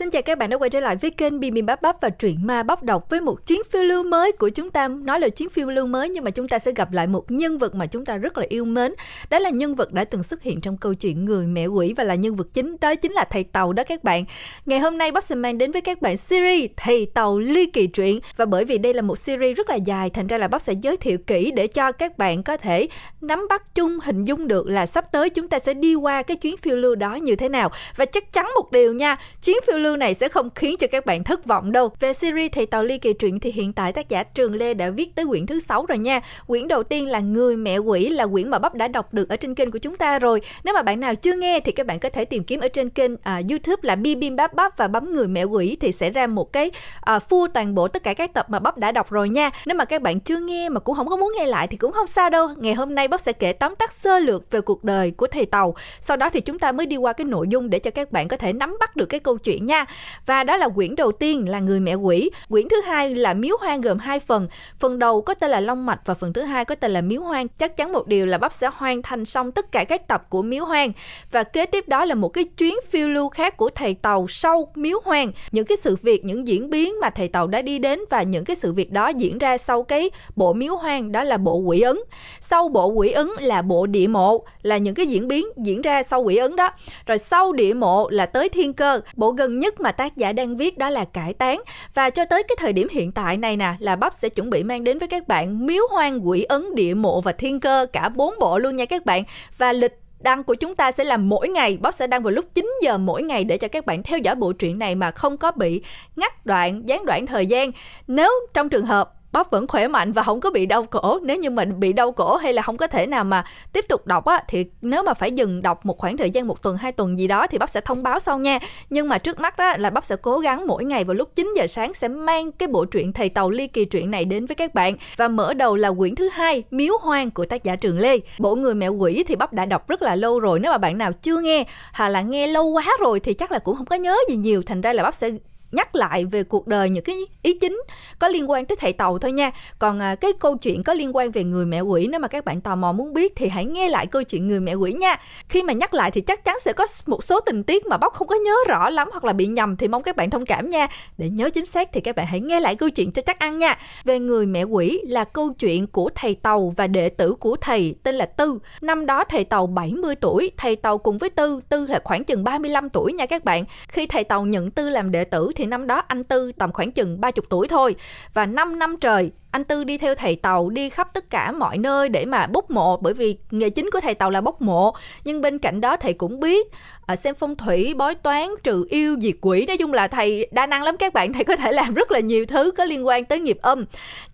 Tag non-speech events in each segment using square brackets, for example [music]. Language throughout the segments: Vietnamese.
Xin chào các bạn đã quay trở lại với kênh Bim Bim Bắp Bắp và truyện ma bóc độc với một chuyến phiêu lưu mới của chúng ta. Nói là chuyến phiêu lưu mới nhưng mà chúng ta sẽ gặp lại một nhân vật mà chúng ta rất là yêu mến. Đó là nhân vật đã từng xuất hiện trong câu chuyện Người Mẹ Quỷ và là nhân vật chính đó chính là thầy Tàu đó các bạn. Ngày hôm nay Bắp sẽ mang đến với các bạn series Thầy Tàu Ly Kỳ Truyện và bởi vì đây là một series rất là dài thành ra là Bắp sẽ giới thiệu kỹ để cho các bạn có thể nắm bắt chung hình dung được là sắp tới chúng ta sẽ đi qua cái chuyến phiêu lưu đó như thế nào. Và chắc chắn một điều nha, chuyến phiêu lưu review này sẽ không khiến cho các bạn thất vọng đâu. Về series thì Tàu Ly Kỳ Truyện thì hiện tại tác giả Trường Lê đã viết tới quyển thứ 6 rồi nha. Quyển đầu tiên là Người Mẹ Quỷ là quyển mà Bắp đã đọc được ở trên kênh của chúng ta rồi. Nếu mà bạn nào chưa nghe thì các bạn có thể tìm kiếm ở trên kênh à, YouTube là Bibim Bắp Bắp và bấm Người Mẹ Quỷ thì sẽ ra một cái à, full toàn bộ tất cả các tập mà Bắp đã đọc rồi nha. Nếu mà các bạn chưa nghe mà cũng không có muốn nghe lại thì cũng không sao đâu. Ngày hôm nay Bắp sẽ kể tóm tắt sơ lược về cuộc đời của thầy Tàu. Sau đó thì chúng ta mới đi qua cái nội dung để cho các bạn có thể nắm bắt được cái câu chuyện nha và đó là quyển đầu tiên là người mẹ quỷ quyển thứ hai là miếu hoang gồm hai phần phần đầu có tên là long mạch và phần thứ hai có tên là miếu hoang chắc chắn một điều là bắp sẽ hoàn thành xong tất cả các tập của miếu hoang và kế tiếp đó là một cái chuyến phiêu lưu khác của thầy tàu sau miếu hoang những cái sự việc những diễn biến mà thầy tàu đã đi đến và những cái sự việc đó diễn ra sau cái bộ miếu hoang đó là bộ quỷ ấn sau bộ quỷ ấn là bộ địa mộ là những cái diễn biến diễn ra sau quỷ ấn đó rồi sau địa mộ là tới thiên cơ bộ gần nhất mà tác giả đang viết đó là cải tán và cho tới cái thời điểm hiện tại này nè là bắp sẽ chuẩn bị mang đến với các bạn miếu hoang quỷ ấn địa mộ và thiên cơ cả bốn bộ luôn nha các bạn và lịch đăng của chúng ta sẽ là mỗi ngày Bob sẽ đăng vào lúc 9 giờ mỗi ngày để cho các bạn theo dõi bộ truyện này mà không có bị ngắt đoạn, gián đoạn thời gian. Nếu trong trường hợp Bob vẫn khỏe mạnh và không có bị đau cổ nếu như mình bị đau cổ hay là không có thể nào mà tiếp tục đọc á thì nếu mà phải dừng đọc một khoảng thời gian một tuần hai tuần gì đó thì Bob sẽ thông báo sau nha nhưng mà trước mắt á là Bob sẽ cố gắng mỗi ngày vào lúc 9 giờ sáng sẽ mang cái bộ truyện thầy tàu ly kỳ truyện này đến với các bạn và mở đầu là quyển thứ hai miếu hoang của tác giả Trường Lê bộ người mẹ quỷ thì Bob đã đọc rất là lâu rồi nếu mà bạn nào chưa nghe hoặc là nghe lâu quá rồi thì chắc là cũng không có nhớ gì nhiều thành ra là Bob sẽ nhắc lại về cuộc đời những cái ý chính có liên quan tới thầy tàu thôi nha còn à, cái câu chuyện có liên quan về người mẹ quỷ nếu mà các bạn tò mò muốn biết thì hãy nghe lại câu chuyện người mẹ quỷ nha khi mà nhắc lại thì chắc chắn sẽ có một số tình tiết mà bóc không có nhớ rõ lắm hoặc là bị nhầm thì mong các bạn thông cảm nha để nhớ chính xác thì các bạn hãy nghe lại câu chuyện cho chắc ăn nha về người mẹ quỷ là câu chuyện của thầy tàu và đệ tử của thầy tên là tư năm đó thầy tàu 70 tuổi thầy tàu cùng với tư tư là khoảng chừng 35 tuổi nha các bạn khi thầy tàu nhận tư làm đệ tử thì thì năm đó anh Tư tầm khoảng chừng 30 tuổi thôi. Và 5 năm trời anh Tư đi theo thầy Tàu đi khắp tất cả mọi nơi để mà bốc mộ bởi vì nghề chính của thầy Tàu là bốc mộ. Nhưng bên cạnh đó thầy cũng biết à, xem phong thủy, bói toán, trừ yêu, diệt quỷ. Nói chung là thầy đa năng lắm các bạn. Thầy có thể [laughs] làm rất là nhiều thứ có liên quan tới nghiệp âm.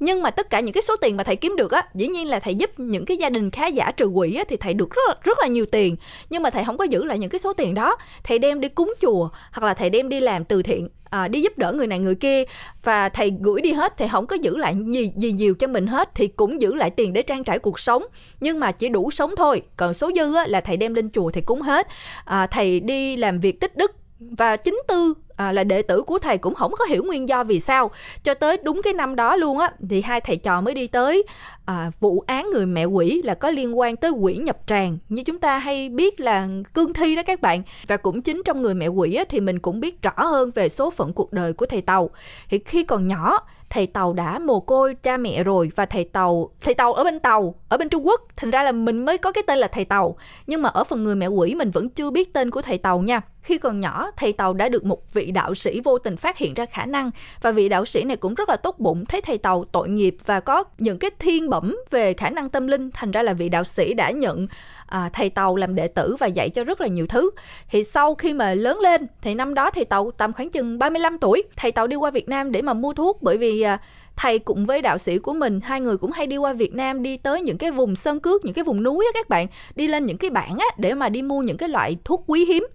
Nhưng mà tất cả những cái số tiền mà thầy kiếm được á, dĩ nhiên là thầy giúp những cái gia đình khá giả trừ quỷ á, thì thầy được rất là, rất là nhiều tiền. Nhưng mà thầy không có giữ lại những cái số tiền đó. Thầy đem đi cúng chùa hoặc là thầy đem đi làm từ thiện à, đi giúp đỡ người này người kia và thầy gửi đi hết thì không có giữ lại gì gì nhiều cho mình hết thì cũng giữ lại tiền để trang trải cuộc sống nhưng mà chỉ đủ sống thôi còn số dư á, là thầy đem lên chùa thì cúng hết à, thầy đi làm việc tích đức và chính tư à, là đệ tử của thầy cũng không có hiểu nguyên do vì sao cho tới đúng cái năm đó luôn á thì hai thầy trò mới đi tới à, vụ án người mẹ quỷ là có liên quan tới quỷ nhập tràng như chúng ta hay biết là cương thi đó các bạn và cũng chính trong người mẹ quỷ á, thì mình cũng biết rõ hơn về số phận cuộc đời của thầy tàu thì khi còn nhỏ thầy tàu đã mồ côi cha mẹ rồi và thầy tàu thầy tàu ở bên tàu ở bên trung quốc thành ra là mình mới có cái tên là thầy tàu nhưng mà ở phần người mẹ quỷ mình vẫn chưa biết tên của thầy tàu nha khi còn nhỏ thầy tàu đã được một vị vị đạo sĩ vô tình phát hiện ra khả năng và vị đạo sĩ này cũng rất là tốt bụng thấy thầy tàu tội nghiệp và có những cái thiên bẩm về khả năng tâm linh thành ra là vị đạo sĩ đã nhận à, thầy tàu làm đệ tử và dạy cho rất là nhiều thứ thì sau khi mà lớn lên thì năm đó thầy tàu tầm khoảng chừng 35 tuổi thầy tàu đi qua Việt Nam để mà mua thuốc bởi vì à, thầy cùng với đạo sĩ của mình hai người cũng hay đi qua Việt Nam đi tới những cái vùng sơn cước những cái vùng núi á các bạn đi lên những cái bản á để mà đi mua những cái loại thuốc quý hiếm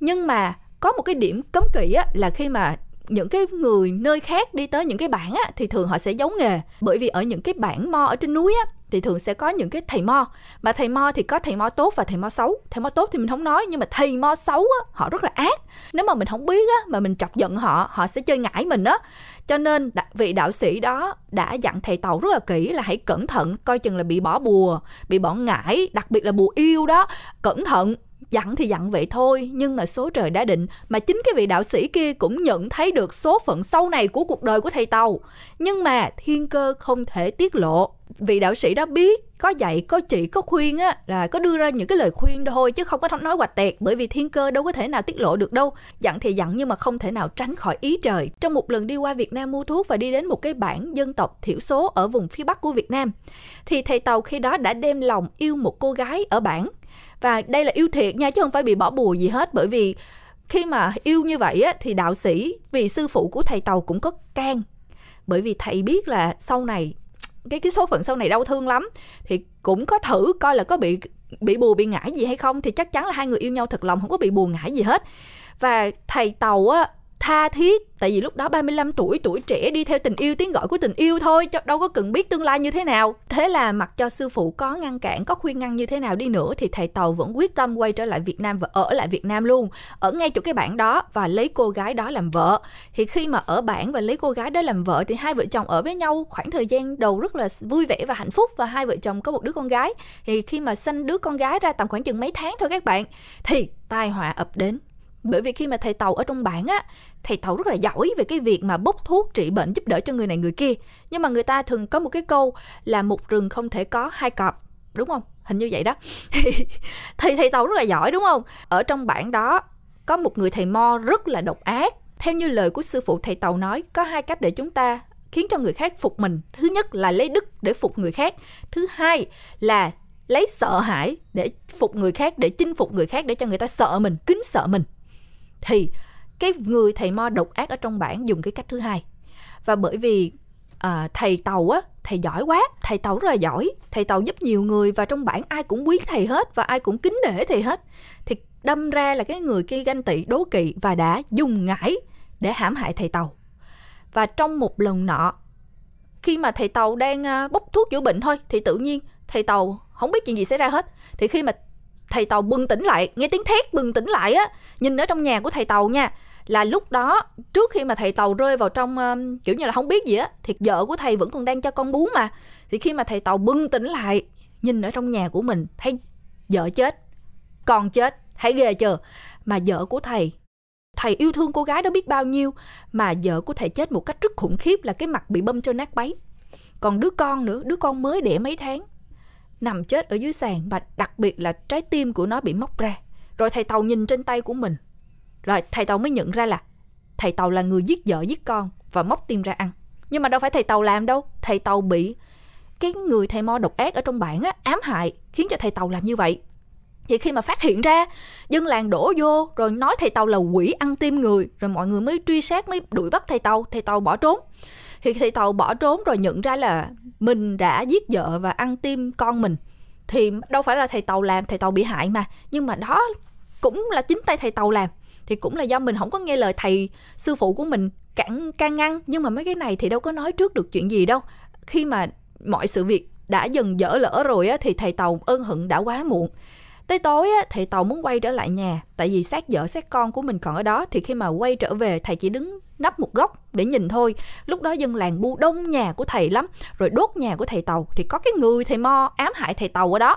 nhưng mà có một cái điểm cấm kỵ á, là khi mà những cái người nơi khác đi tới những cái bản á, thì thường họ sẽ giấu nghề bởi vì ở những cái bản mo ở trên núi á, thì thường sẽ có những cái thầy mo mà thầy mo thì có thầy mo tốt và thầy mo xấu thầy mo tốt thì mình không nói nhưng mà thầy mo xấu á, họ rất là ác nếu mà mình không biết á, mà mình chọc giận họ họ sẽ chơi ngãi mình á cho nên vị đạo sĩ đó đã dặn thầy tàu rất là kỹ là hãy cẩn thận coi chừng là bị bỏ bùa bị bỏ ngãi đặc biệt là bùa yêu đó cẩn thận dặn thì dặn vậy thôi nhưng mà số trời đã định mà chính cái vị đạo sĩ kia cũng nhận thấy được số phận sau này của cuộc đời của thầy tàu nhưng mà thiên cơ không thể tiết lộ vị đạo sĩ đó biết có dạy có chỉ có khuyên á là có đưa ra những cái lời khuyên thôi chứ không có nói quạch tẹt bởi vì thiên cơ đâu có thể nào tiết lộ được đâu dặn thì dặn nhưng mà không thể nào tránh khỏi ý trời trong một lần đi qua việt nam mua thuốc và đi đến một cái bản dân tộc thiểu số ở vùng phía bắc của việt nam thì thầy tàu khi đó đã đem lòng yêu một cô gái ở bản và đây là yêu thiệt nha chứ không phải bị bỏ bùa gì hết bởi vì khi mà yêu như vậy á, thì đạo sĩ vì sư phụ của thầy tàu cũng có can bởi vì thầy biết là sau này cái cái số phận sau này đau thương lắm thì cũng có thử coi là có bị bị bùa bị ngã gì hay không thì chắc chắn là hai người yêu nhau thật lòng không có bị bùa ngã gì hết và thầy tàu á tha thiết tại vì lúc đó 35 tuổi tuổi trẻ đi theo tình yêu tiếng gọi của tình yêu thôi cho đâu có cần biết tương lai như thế nào thế là mặc cho sư phụ có ngăn cản có khuyên ngăn như thế nào đi nữa thì thầy tàu vẫn quyết tâm quay trở lại Việt Nam và ở lại Việt Nam luôn ở ngay chỗ cái bản đó và lấy cô gái đó làm vợ thì khi mà ở bản và lấy cô gái đó làm vợ thì hai vợ chồng ở với nhau khoảng thời gian đầu rất là vui vẻ và hạnh phúc và hai vợ chồng có một đứa con gái thì khi mà sinh đứa con gái ra tầm khoảng chừng mấy tháng thôi các bạn thì tai họa ập đến bởi vì khi mà thầy tàu ở trong bản á thầy tàu rất là giỏi về cái việc mà bốc thuốc trị bệnh giúp đỡ cho người này người kia nhưng mà người ta thường có một cái câu là một rừng không thể có hai cọp đúng không hình như vậy đó [laughs] thì thầy tàu rất là giỏi đúng không ở trong bản đó có một người thầy mo rất là độc ác theo như lời của sư phụ thầy tàu nói có hai cách để chúng ta khiến cho người khác phục mình thứ nhất là lấy đức để phục người khác thứ hai là lấy sợ hãi để phục người khác để chinh phục người khác để cho người ta sợ mình kính sợ mình thì cái người thầy mo độc ác ở trong bản dùng cái cách thứ hai và bởi vì à, thầy tàu á thầy giỏi quá thầy tàu rất là giỏi thầy tàu giúp nhiều người và trong bản ai cũng quý thầy hết và ai cũng kính để thầy hết thì đâm ra là cái người kia ganh tị đố kỵ và đã dùng ngải để hãm hại thầy tàu và trong một lần nọ khi mà thầy tàu đang ờ, bốc thuốc chữa bệnh thôi thì tự nhiên thầy tàu không biết chuyện gì xảy ra hết thì khi mà thầy tàu bừng tỉnh lại nghe tiếng thét bừng tỉnh lại á nhìn ở trong nhà của thầy tàu nha là lúc đó trước khi mà thầy tàu rơi vào trong um, kiểu như là không biết gì á thì vợ của thầy vẫn còn đang cho con bú mà thì khi mà thầy tàu bừng tỉnh lại nhìn ở trong nhà của mình thấy vợ chết con chết hãy ghê chờ mà vợ của thầy thầy yêu thương cô gái đó biết bao nhiêu mà vợ của thầy chết một cách rất khủng khiếp là cái mặt bị bơm cho nát bấy còn đứa con nữa đứa con mới đẻ mấy tháng nằm chết ở dưới sàn và đặc biệt là trái tim của nó bị móc ra. Rồi thầy Tàu nhìn trên tay của mình. Rồi thầy Tàu mới nhận ra là thầy Tàu là người giết vợ giết con và móc tim ra ăn. Nhưng mà đâu phải thầy Tàu làm đâu, thầy Tàu bị cái người thầy mo độc ác ở trong bản á, ám hại khiến cho thầy Tàu làm như vậy. Thì khi mà phát hiện ra, dân làng đổ vô rồi nói thầy Tàu là quỷ ăn tim người, rồi mọi người mới truy sát mới đuổi bắt thầy Tàu, thầy Tàu bỏ trốn thì thầy tàu bỏ trốn rồi nhận ra là mình đã giết vợ và ăn tim con mình thì đâu phải là thầy tàu làm thầy tàu bị hại mà nhưng mà đó cũng là chính tay thầy tàu làm thì cũng là do mình không có nghe lời thầy sư phụ của mình cản can ngăn nhưng mà mấy cái này thì đâu có nói trước được chuyện gì đâu khi mà mọi sự việc đã dần dở lỡ rồi á, thì thầy tàu ơn hận đã quá muộn tới tối á, thầy tàu muốn quay trở lại nhà tại vì xác vợ xác con của mình còn ở đó thì khi mà quay trở về thầy chỉ đứng nắp một góc để nhìn thôi lúc đó dân làng bu đông nhà của thầy lắm rồi đốt nhà của thầy tàu thì có cái người thầy mo ám hại thầy tàu ở đó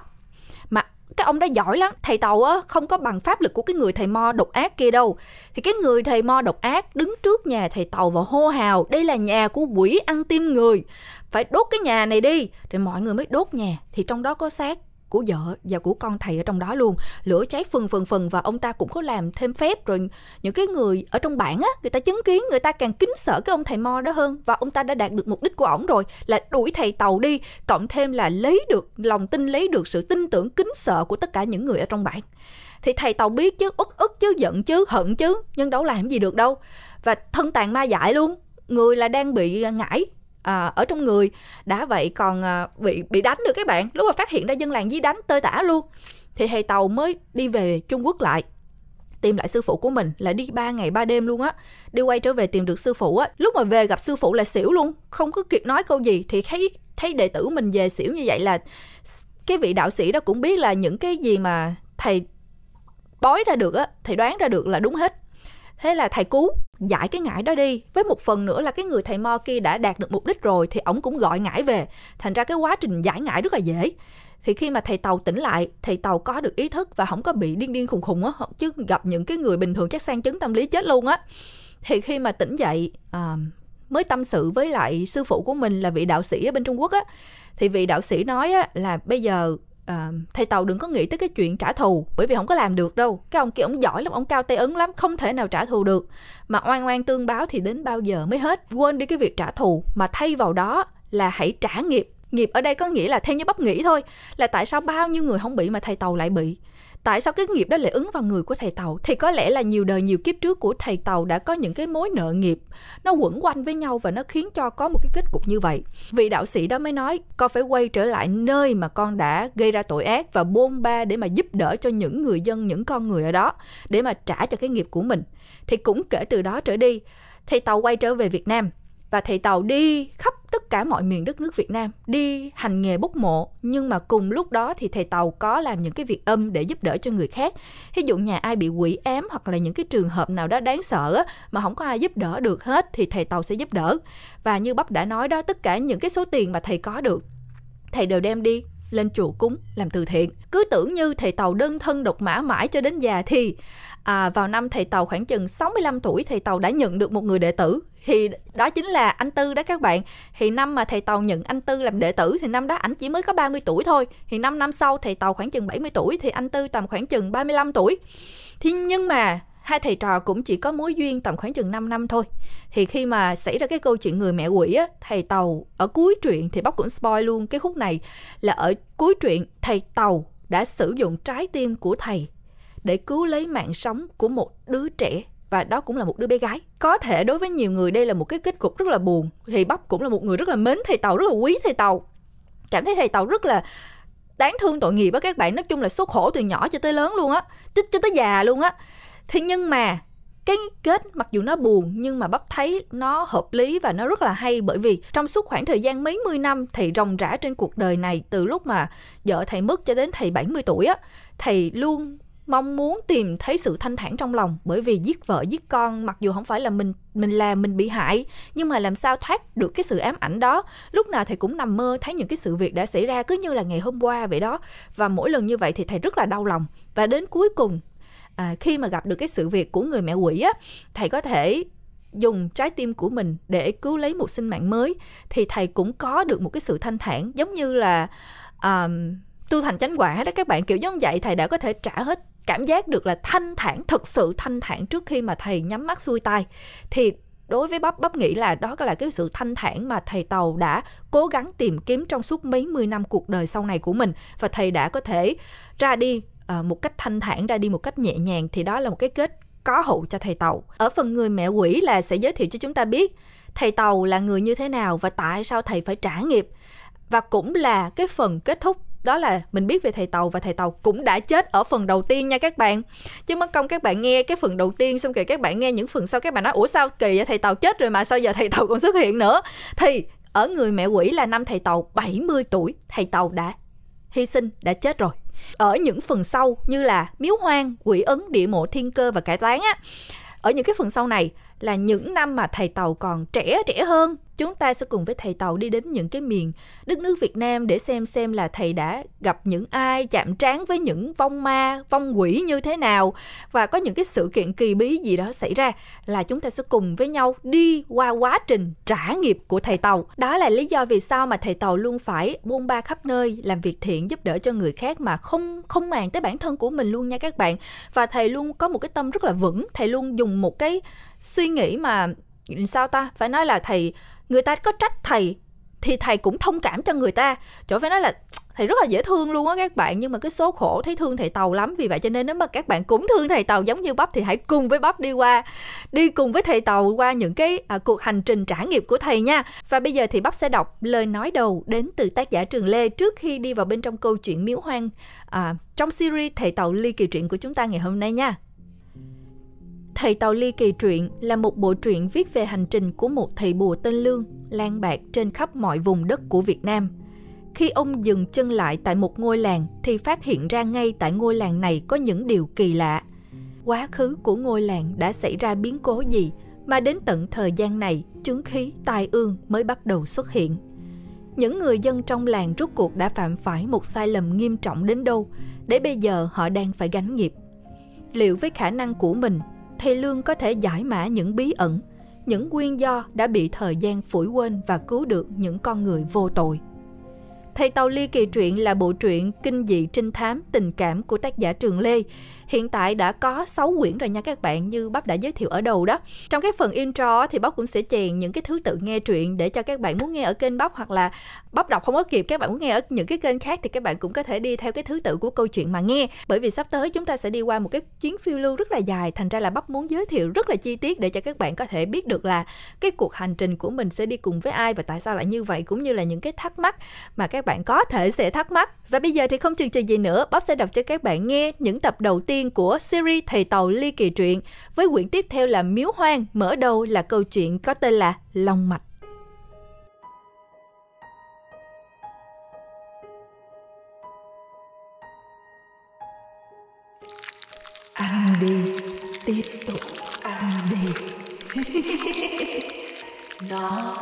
mà cái ông đó giỏi lắm thầy tàu á không có bằng pháp lực của cái người thầy mo độc ác kia đâu thì cái người thầy mo độc ác đứng trước nhà thầy tàu và hô hào đây là nhà của quỷ ăn tim người phải đốt cái nhà này đi rồi mọi người mới đốt nhà thì trong đó có xác của vợ và của con thầy ở trong đó luôn lửa cháy phừng phừng phừng và ông ta cũng có làm thêm phép rồi những cái người ở trong bản á người ta chứng kiến người ta càng kính sợ cái ông thầy mo đó hơn và ông ta đã đạt được mục đích của ổng rồi là đuổi thầy tàu đi cộng thêm là lấy được lòng tin lấy được sự tin tưởng kính sợ của tất cả những người ở trong bản thì thầy tàu biết chứ uất ức chứ giận chứ hận chứ nhưng đâu làm gì được đâu và thân tàn ma dại luôn người là đang bị ngải à, ở trong người đã vậy còn à, bị bị đánh được các bạn lúc mà phát hiện ra dân làng di đánh tơi tả luôn thì thầy tàu mới đi về trung quốc lại tìm lại sư phụ của mình là đi 3 ngày 3 đêm luôn á đi quay trở về tìm được sư phụ á lúc mà về gặp sư phụ là xỉu luôn không có kịp nói câu gì thì thấy thấy đệ tử mình về xỉu như vậy là cái vị đạo sĩ đó cũng biết là những cái gì mà thầy bói ra được á thầy đoán ra được là đúng hết thế là thầy cứu giải cái ngải đó đi với một phần nữa là cái người thầy mo kia đã đạt được mục đích rồi thì ổng cũng gọi ngải về thành ra cái quá trình giải ngải rất là dễ thì khi mà thầy tàu tỉnh lại thầy tàu có được ý thức và không có bị điên điên khùng khùng á chứ gặp những cái người bình thường chắc sang chứng tâm lý chết luôn á thì khi mà tỉnh dậy à, mới tâm sự với lại sư phụ của mình là vị đạo sĩ ở bên trung quốc á thì vị đạo sĩ nói á, là bây giờ uh, thầy tàu đừng có nghĩ tới cái chuyện trả thù bởi vì không có làm được đâu cái ông kia ông giỏi lắm ông cao tay ứng lắm không thể nào trả thù được mà oan oan tương báo thì đến bao giờ mới hết quên đi cái việc trả thù mà thay vào đó là hãy trả nghiệp nghiệp ở đây có nghĩa là theo như bắp nghĩ thôi là tại sao bao nhiêu người không bị mà thầy tàu lại bị tại sao cái nghiệp đó lại ứng vào người của thầy tàu thì có lẽ là nhiều đời nhiều kiếp trước của thầy tàu đã có những cái mối nợ nghiệp nó quẩn quanh với nhau và nó khiến cho có một cái kết cục như vậy vị đạo sĩ đó mới nói con phải quay trở lại nơi mà con đã gây ra tội ác và bôn ba để mà giúp đỡ cho những người dân những con người ở đó để mà trả cho cái nghiệp của mình thì cũng kể từ đó trở đi thầy tàu quay trở về việt nam và thầy tàu đi khắp cả mọi miền đất nước Việt Nam đi hành nghề bốc mộ nhưng mà cùng lúc đó thì thầy Tàu có làm những cái việc âm để giúp đỡ cho người khác. Ví dụ nhà ai bị quỷ ám hoặc là những cái trường hợp nào đó đáng sợ mà không có ai giúp đỡ được hết thì thầy Tàu sẽ giúp đỡ. Và như Bắp đã nói đó tất cả những cái số tiền mà thầy có được thầy đều đem đi lên chùa cúng làm từ thiện cứ tưởng như thầy tàu đơn thân độc mã mãi cho đến già thì à, vào năm thầy tàu khoảng chừng 65 tuổi thầy tàu đã nhận được một người đệ tử thì đó chính là anh Tư đó các bạn thì năm mà thầy tàu nhận anh Tư làm đệ tử thì năm đó ảnh chỉ mới có 30 tuổi thôi thì 5 năm sau thầy tàu khoảng chừng 70 tuổi thì anh Tư tầm khoảng chừng 35 tuổi thì nhưng mà hai thầy trò cũng chỉ có mối duyên tầm khoảng chừng 5 năm thôi. Thì khi mà xảy ra cái câu chuyện người mẹ quỷ á, thầy Tàu ở cuối truyện thì bóc cũng spoil luôn cái khúc này là ở cuối truyện thầy Tàu đã sử dụng trái tim của thầy để cứu lấy mạng sống của một đứa trẻ và đó cũng là một đứa bé gái. Có thể đối với nhiều người đây là một cái kết cục rất là buồn. Thì bắp cũng là một người rất là mến thầy Tàu, rất là quý thầy Tàu. Cảm thấy thầy Tàu rất là đáng thương tội nghiệp á các bạn nói chung là số khổ từ nhỏ cho tới lớn luôn á cho, cho tới già luôn á thế nhưng mà cái kết mặc dù nó buồn nhưng mà bắp thấy nó hợp lý và nó rất là hay bởi vì trong suốt khoảng thời gian mấy mươi năm thầy ròng rã trên cuộc đời này từ lúc mà vợ thầy mất cho đến thầy 70 tuổi á thầy luôn mong muốn tìm thấy sự thanh thản trong lòng bởi vì giết vợ giết con mặc dù không phải là mình mình làm mình bị hại nhưng mà làm sao thoát được cái sự ám ảnh đó lúc nào thầy cũng nằm mơ thấy những cái sự việc đã xảy ra cứ như là ngày hôm qua vậy đó và mỗi lần như vậy thì thầy rất là đau lòng và đến cuối cùng à, khi mà gặp được cái sự việc của người mẹ quỷ á thầy có thể dùng trái tim của mình để cứu lấy một sinh mạng mới thì thầy cũng có được một cái sự thanh thản giống như là um, tu thành chánh quả đó các bạn kiểu giống vậy thầy đã có thể trả hết cảm giác được là thanh thản thật sự thanh thản trước khi mà thầy nhắm mắt xuôi tay thì đối với bắp bắp nghĩ là đó là cái sự thanh thản mà thầy tàu đã cố gắng tìm kiếm trong suốt mấy mươi năm cuộc đời sau này của mình và thầy đã có thể ra đi Ờ, một cách thanh thản ra đi một cách nhẹ nhàng thì đó là một cái kết có hậu cho thầy tàu ở phần người mẹ quỷ là sẽ giới thiệu cho chúng ta biết thầy tàu là người như thế nào và tại sao thầy phải trả nghiệp và cũng là cái phần kết thúc đó là mình biết về thầy tàu và thầy tàu cũng đã chết ở phần đầu tiên nha các bạn chứ mất công các bạn nghe cái phần đầu tiên xong kìa các bạn nghe những phần sau các bạn nói ủa sao kỳ vậy thầy tàu chết rồi mà sao giờ thầy tàu còn xuất hiện nữa thì ở người mẹ quỷ là năm thầy tàu 70 tuổi thầy tàu đã hy sinh đã chết rồi ở những phần sau như là miếu hoang quỷ ấn địa mộ thiên cơ và cải toán á ở những cái phần sau này là những năm mà thầy tàu còn trẻ trẻ hơn chúng ta sẽ cùng với thầy Tàu đi đến những cái miền đất nước Việt Nam để xem xem là thầy đã gặp những ai, chạm trán với những vong ma, vong quỷ như thế nào và có những cái sự kiện kỳ bí gì đó xảy ra là chúng ta sẽ cùng với nhau đi qua quá trình trả nghiệp của thầy Tàu. Đó là lý do vì sao mà thầy Tàu luôn phải buôn ba khắp nơi, làm việc thiện giúp đỡ cho người khác mà không không màng tới bản thân của mình luôn nha các bạn. Và thầy luôn có một cái tâm rất là vững, thầy luôn dùng một cái suy nghĩ mà sao ta phải nói là thầy người ta có trách thầy thì thầy cũng thông cảm cho người ta chỗ phải nói là thầy rất là dễ thương luôn á các bạn nhưng mà cái số khổ thấy thương thầy tàu lắm vì vậy cho nên nếu mà các bạn cũng thương thầy tàu giống như bắp thì hãy cùng với bắp đi qua đi cùng với thầy tàu qua những cái à, cuộc hành trình trải nghiệm của thầy nha và bây giờ thì bắp sẽ đọc lời nói đầu đến từ tác giả trường lê trước khi đi vào bên trong câu chuyện miếu hoang à, trong series thầy tàu ly kỳ truyện của chúng ta ngày hôm nay nha Thầy Tàu Ly Kỳ Truyện là một bộ truyện viết về hành trình của một thầy bùa tên Lương, lan bạc trên khắp mọi vùng đất của Việt Nam. Khi ông dừng chân lại tại một ngôi làng thì phát hiện ra ngay tại ngôi làng này có những điều kỳ lạ. Quá khứ của ngôi làng đã xảy ra biến cố gì mà đến tận thời gian này chứng khí tai ương mới bắt đầu xuất hiện. Những người dân trong làng rốt cuộc đã phạm phải một sai lầm nghiêm trọng đến đâu để bây giờ họ đang phải gánh nghiệp. Liệu với khả năng của mình thầy Lương có thể giải mã những bí ẩn, những nguyên do đã bị thời gian phủi quên và cứu được những con người vô tội. Thầy Tàu Ly Kỳ Truyện là bộ truyện kinh dị trinh thám tình cảm của tác giả Trường Lê, Hiện tại đã có 6 quyển rồi nha các bạn như Bắp đã giới thiệu ở đầu đó. Trong cái phần intro thì Bắp cũng sẽ chèn những cái thứ tự nghe truyện để cho các bạn muốn nghe ở kênh Bắp hoặc là Bắp đọc không có kịp các bạn muốn nghe ở những cái kênh khác thì các bạn cũng có thể đi theo cái thứ tự của câu chuyện mà nghe. Bởi vì sắp tới chúng ta sẽ đi qua một cái chuyến phiêu lưu rất là dài thành ra là Bắp muốn giới thiệu rất là chi tiết để cho các bạn có thể biết được là cái cuộc hành trình của mình sẽ đi cùng với ai và tại sao lại như vậy cũng như là những cái thắc mắc mà các bạn có thể sẽ thắc mắc. Và bây giờ thì không chần chừ gì nữa, Bắp sẽ đọc cho các bạn nghe những tập đầu tiên tiên của series Thầy Tàu Ly Kỳ Truyện, với quyển tiếp theo là Miếu Hoang, mở đầu là câu chuyện có tên là Long Mạch. Ăn đi, tiếp tục ăn đi. [laughs] Nó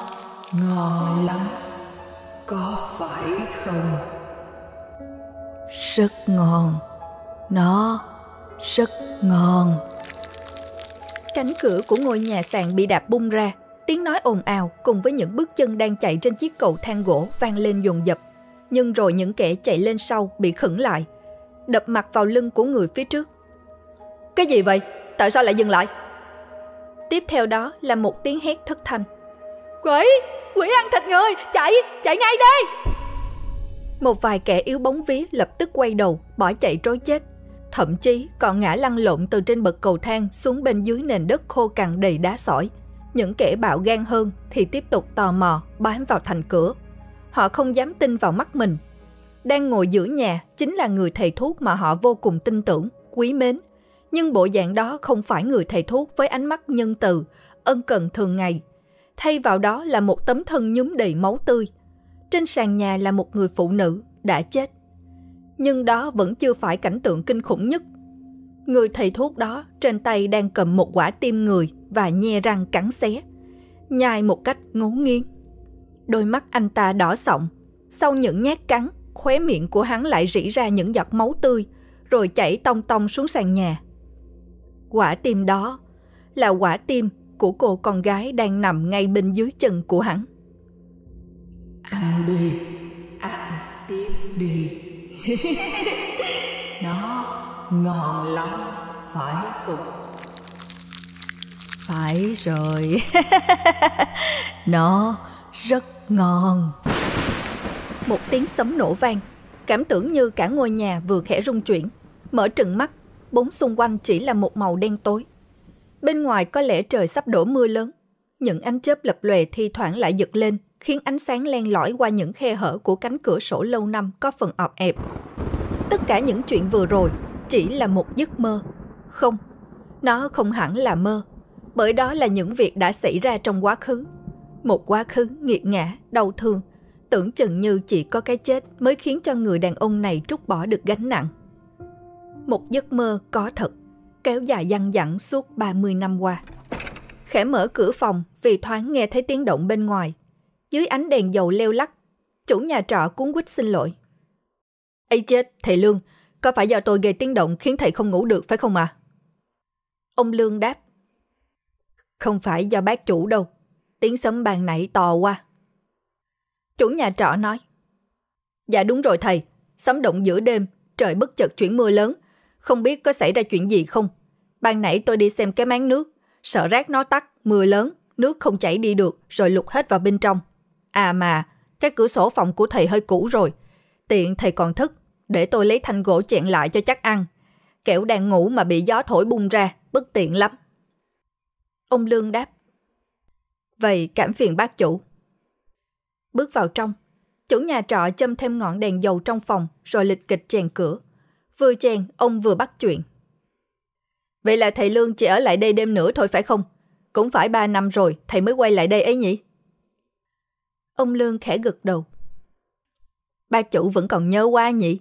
ngon lắm, có phải không? Rất ngon. Nó rất ngon Cánh cửa của ngôi nhà sàn bị đạp bung ra Tiếng nói ồn ào cùng với những bước chân đang chạy trên chiếc cầu thang gỗ vang lên dồn dập Nhưng rồi những kẻ chạy lên sau bị khẩn lại Đập mặt vào lưng của người phía trước Cái gì vậy? Tại sao lại dừng lại? Tiếp theo đó là một tiếng hét thất thanh Quỷ! Quỷ ăn thịt người! Chạy! Chạy ngay đi! Một vài kẻ yếu bóng ví lập tức quay đầu, bỏ chạy trối chết thậm chí còn ngã lăn lộn từ trên bậc cầu thang xuống bên dưới nền đất khô cằn đầy đá sỏi. Những kẻ bạo gan hơn thì tiếp tục tò mò, bám vào thành cửa. Họ không dám tin vào mắt mình. Đang ngồi giữa nhà chính là người thầy thuốc mà họ vô cùng tin tưởng, quý mến. Nhưng bộ dạng đó không phải người thầy thuốc với ánh mắt nhân từ, ân cần thường ngày. Thay vào đó là một tấm thân nhúm đầy máu tươi. Trên sàn nhà là một người phụ nữ đã chết nhưng đó vẫn chưa phải cảnh tượng kinh khủng nhất. Người thầy thuốc đó trên tay đang cầm một quả tim người và nhe răng cắn xé, nhai một cách ngấu nghiêng Đôi mắt anh ta đỏ sọng, sau những nhát cắn, khóe miệng của hắn lại rỉ ra những giọt máu tươi, rồi chảy tông tông xuống sàn nhà. Quả tim đó là quả tim của cô con gái đang nằm ngay bên dưới chân của hắn. Ăn đi, ăn tiếp đi. [laughs] nó ngon lắm phải không phải rồi [laughs] nó rất ngon một tiếng sấm nổ vang cảm tưởng như cả ngôi nhà vừa khẽ rung chuyển mở trừng mắt bốn xung quanh chỉ là một màu đen tối bên ngoài có lẽ trời sắp đổ mưa lớn những ánh chớp lập lòe thi thoảng lại giật lên khiến ánh sáng len lỏi qua những khe hở của cánh cửa sổ lâu năm có phần ọp ẹp. Tất cả những chuyện vừa rồi chỉ là một giấc mơ. Không, nó không hẳn là mơ, bởi đó là những việc đã xảy ra trong quá khứ. Một quá khứ nghiệt ngã, đau thương, tưởng chừng như chỉ có cái chết mới khiến cho người đàn ông này trút bỏ được gánh nặng. Một giấc mơ có thật, kéo dài dăng dẳng suốt 30 năm qua. Khẽ mở cửa phòng vì thoáng nghe thấy tiếng động bên ngoài dưới ánh đèn dầu leo lắc, chủ nhà trọ cuốn quýt xin lỗi. Ây chết, thầy Lương, có phải do tôi gây tiếng động khiến thầy không ngủ được phải không ạ? À? Ông Lương đáp. Không phải do bác chủ đâu, tiếng sấm bàn nãy to quá Chủ nhà trọ nói. Dạ đúng rồi thầy, sấm động giữa đêm, trời bất chợt chuyển mưa lớn, không biết có xảy ra chuyện gì không. Ban nãy tôi đi xem cái máng nước, sợ rác nó tắt, mưa lớn, nước không chảy đi được rồi lục hết vào bên trong. À mà, cái cửa sổ phòng của thầy hơi cũ rồi. Tiện thầy còn thức, để tôi lấy thanh gỗ chẹn lại cho chắc ăn. Kẻo đang ngủ mà bị gió thổi bung ra, bất tiện lắm. Ông Lương đáp. Vậy cảm phiền bác chủ. Bước vào trong, chủ nhà trọ châm thêm ngọn đèn dầu trong phòng rồi lịch kịch chèn cửa. Vừa chèn, ông vừa bắt chuyện. Vậy là thầy Lương chỉ ở lại đây đêm nữa thôi phải không? Cũng phải ba năm rồi, thầy mới quay lại đây ấy nhỉ? Ông Lương khẽ gật đầu. Ba chủ vẫn còn nhớ qua nhỉ?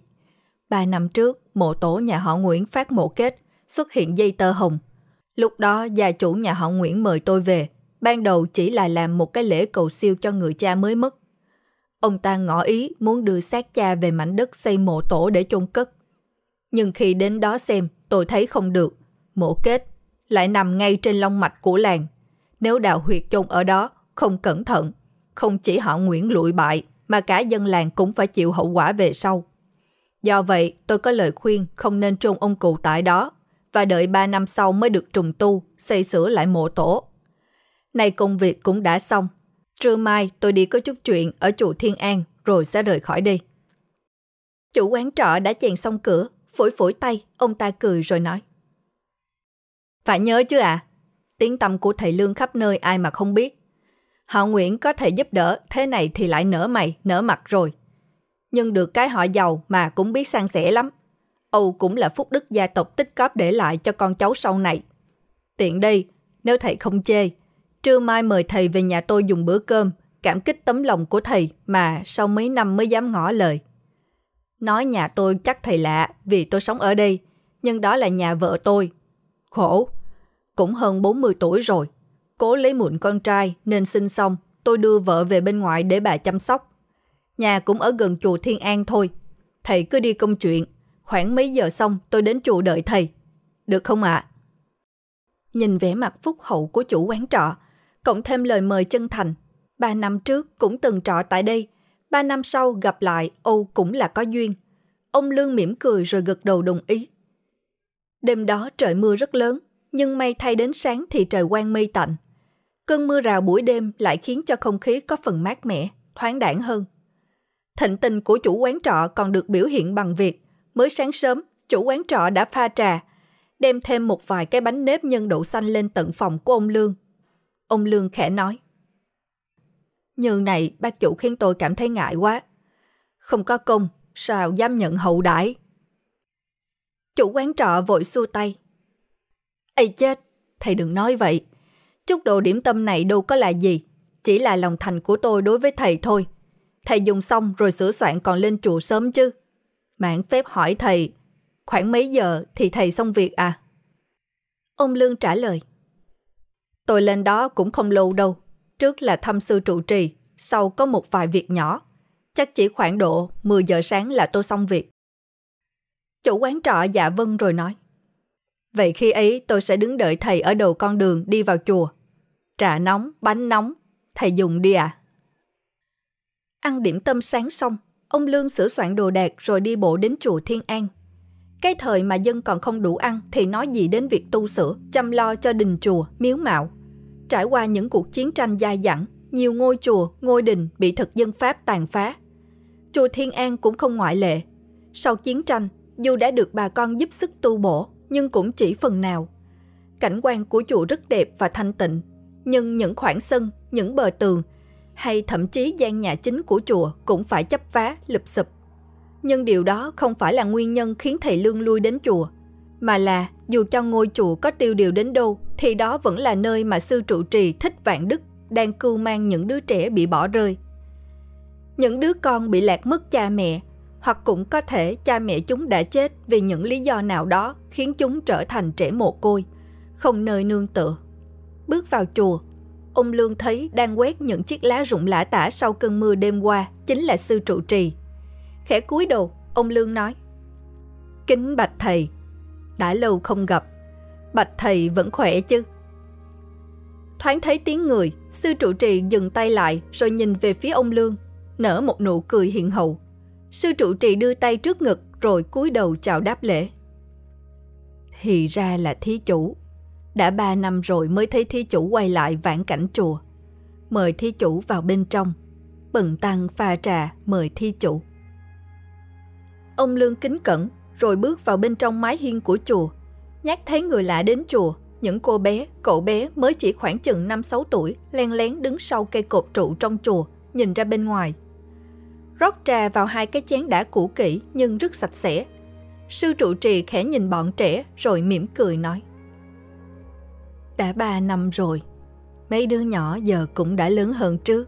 Ba năm trước, mộ tổ nhà họ Nguyễn phát mộ kết, xuất hiện dây tơ hồng. Lúc đó, gia chủ nhà họ Nguyễn mời tôi về. Ban đầu chỉ là làm một cái lễ cầu siêu cho người cha mới mất. Ông ta ngỏ ý muốn đưa xác cha về mảnh đất xây mộ tổ để chôn cất. Nhưng khi đến đó xem, tôi thấy không được. Mộ kết lại nằm ngay trên long mạch của làng. Nếu đào huyệt chôn ở đó, không cẩn thận không chỉ họ Nguyễn lụi bại mà cả dân làng cũng phải chịu hậu quả về sau. Do vậy, tôi có lời khuyên không nên chôn ông cụ tại đó và đợi 3 năm sau mới được trùng tu, xây sửa lại mộ tổ. Nay công việc cũng đã xong. Trưa mai tôi đi có chút chuyện ở chùa Thiên An rồi sẽ rời khỏi đây. Chủ quán trọ đã chèn xong cửa, phổi phổi tay, ông ta cười rồi nói. Phải nhớ chứ ạ, à? tiếng tâm của thầy Lương khắp nơi ai mà không biết họ Nguyễn có thể giúp đỡ, thế này thì lại nở mày, nở mặt rồi. Nhưng được cái họ giàu mà cũng biết sang sẻ lắm. Âu cũng là phúc đức gia tộc tích cóp để lại cho con cháu sau này. Tiện đây, nếu thầy không chê, trưa mai mời thầy về nhà tôi dùng bữa cơm, cảm kích tấm lòng của thầy mà sau mấy năm mới dám ngỏ lời. Nói nhà tôi chắc thầy lạ vì tôi sống ở đây, nhưng đó là nhà vợ tôi. Khổ, cũng hơn 40 tuổi rồi, Cố lấy mụn con trai nên sinh xong, tôi đưa vợ về bên ngoại để bà chăm sóc. Nhà cũng ở gần chùa Thiên An thôi. Thầy cứ đi công chuyện, khoảng mấy giờ xong tôi đến chùa đợi thầy. Được không ạ? À? Nhìn vẻ mặt phúc hậu của chủ quán trọ, cộng thêm lời mời chân thành. Ba năm trước cũng từng trọ tại đây, ba năm sau gặp lại Âu cũng là có duyên. Ông Lương mỉm cười rồi gật đầu đồng ý. Đêm đó trời mưa rất lớn, nhưng may thay đến sáng thì trời quang mây tạnh. Cơn mưa rào buổi đêm lại khiến cho không khí có phần mát mẻ, thoáng đãng hơn. Thịnh tình của chủ quán trọ còn được biểu hiện bằng việc mới sáng sớm chủ quán trọ đã pha trà, đem thêm một vài cái bánh nếp nhân đậu xanh lên tận phòng của ông Lương. Ông Lương khẽ nói. Như này bác chủ khiến tôi cảm thấy ngại quá. Không có công, sao dám nhận hậu đãi? Chủ quán trọ vội xua tay. Ây chết, thầy đừng nói vậy. Chút đồ điểm tâm này đâu có là gì, chỉ là lòng thành của tôi đối với thầy thôi. Thầy dùng xong rồi sửa soạn còn lên chùa sớm chứ. Mãn phép hỏi thầy, khoảng mấy giờ thì thầy xong việc à? Ông Lương trả lời. Tôi lên đó cũng không lâu đâu. Trước là thăm sư trụ trì, sau có một vài việc nhỏ. Chắc chỉ khoảng độ 10 giờ sáng là tôi xong việc. Chủ quán trọ dạ vâng rồi nói. Vậy khi ấy tôi sẽ đứng đợi thầy ở đầu con đường đi vào chùa. Trà nóng, bánh nóng, thầy dùng đi ạ. À? Ăn điểm tâm sáng xong, ông Lương sửa soạn đồ đạc rồi đi bộ đến chùa Thiên An. Cái thời mà dân còn không đủ ăn thì nói gì đến việc tu sửa, chăm lo cho đình chùa, miếu mạo. Trải qua những cuộc chiến tranh dai dẳng, nhiều ngôi chùa, ngôi đình bị thực dân Pháp tàn phá. Chùa Thiên An cũng không ngoại lệ. Sau chiến tranh, dù đã được bà con giúp sức tu bổ, nhưng cũng chỉ phần nào. Cảnh quan của chùa rất đẹp và thanh tịnh, nhưng những khoảng sân, những bờ tường hay thậm chí gian nhà chính của chùa cũng phải chấp phá, lụp sụp. Nhưng điều đó không phải là nguyên nhân khiến thầy Lương lui đến chùa, mà là dù cho ngôi chùa có tiêu điều đến đâu thì đó vẫn là nơi mà sư trụ trì Thích Vạn Đức đang cưu mang những đứa trẻ bị bỏ rơi. Những đứa con bị lạc mất cha mẹ hoặc cũng có thể cha mẹ chúng đã chết vì những lý do nào đó khiến chúng trở thành trẻ mồ côi, không nơi nương tựa. Bước vào chùa, ông Lương thấy đang quét những chiếc lá rụng lả tả sau cơn mưa đêm qua chính là sư trụ trì. Khẽ cúi đầu, ông Lương nói Kính bạch thầy, đã lâu không gặp, bạch thầy vẫn khỏe chứ? Thoáng thấy tiếng người, sư trụ trì dừng tay lại rồi nhìn về phía ông Lương, nở một nụ cười hiền hậu Sư trụ trì đưa tay trước ngực rồi cúi đầu chào đáp lễ. Thì ra là thí chủ. Đã ba năm rồi mới thấy thí chủ quay lại vãn cảnh chùa. Mời thí chủ vào bên trong. Bần tăng pha trà mời thí chủ. Ông Lương kính cẩn rồi bước vào bên trong mái hiên của chùa. Nhắc thấy người lạ đến chùa, những cô bé, cậu bé mới chỉ khoảng chừng năm sáu tuổi len lén đứng sau cây cột trụ trong chùa, nhìn ra bên ngoài rót trà vào hai cái chén đã cũ kỹ nhưng rất sạch sẽ. Sư trụ trì khẽ nhìn bọn trẻ rồi mỉm cười nói. Đã ba năm rồi, mấy đứa nhỏ giờ cũng đã lớn hơn chứ.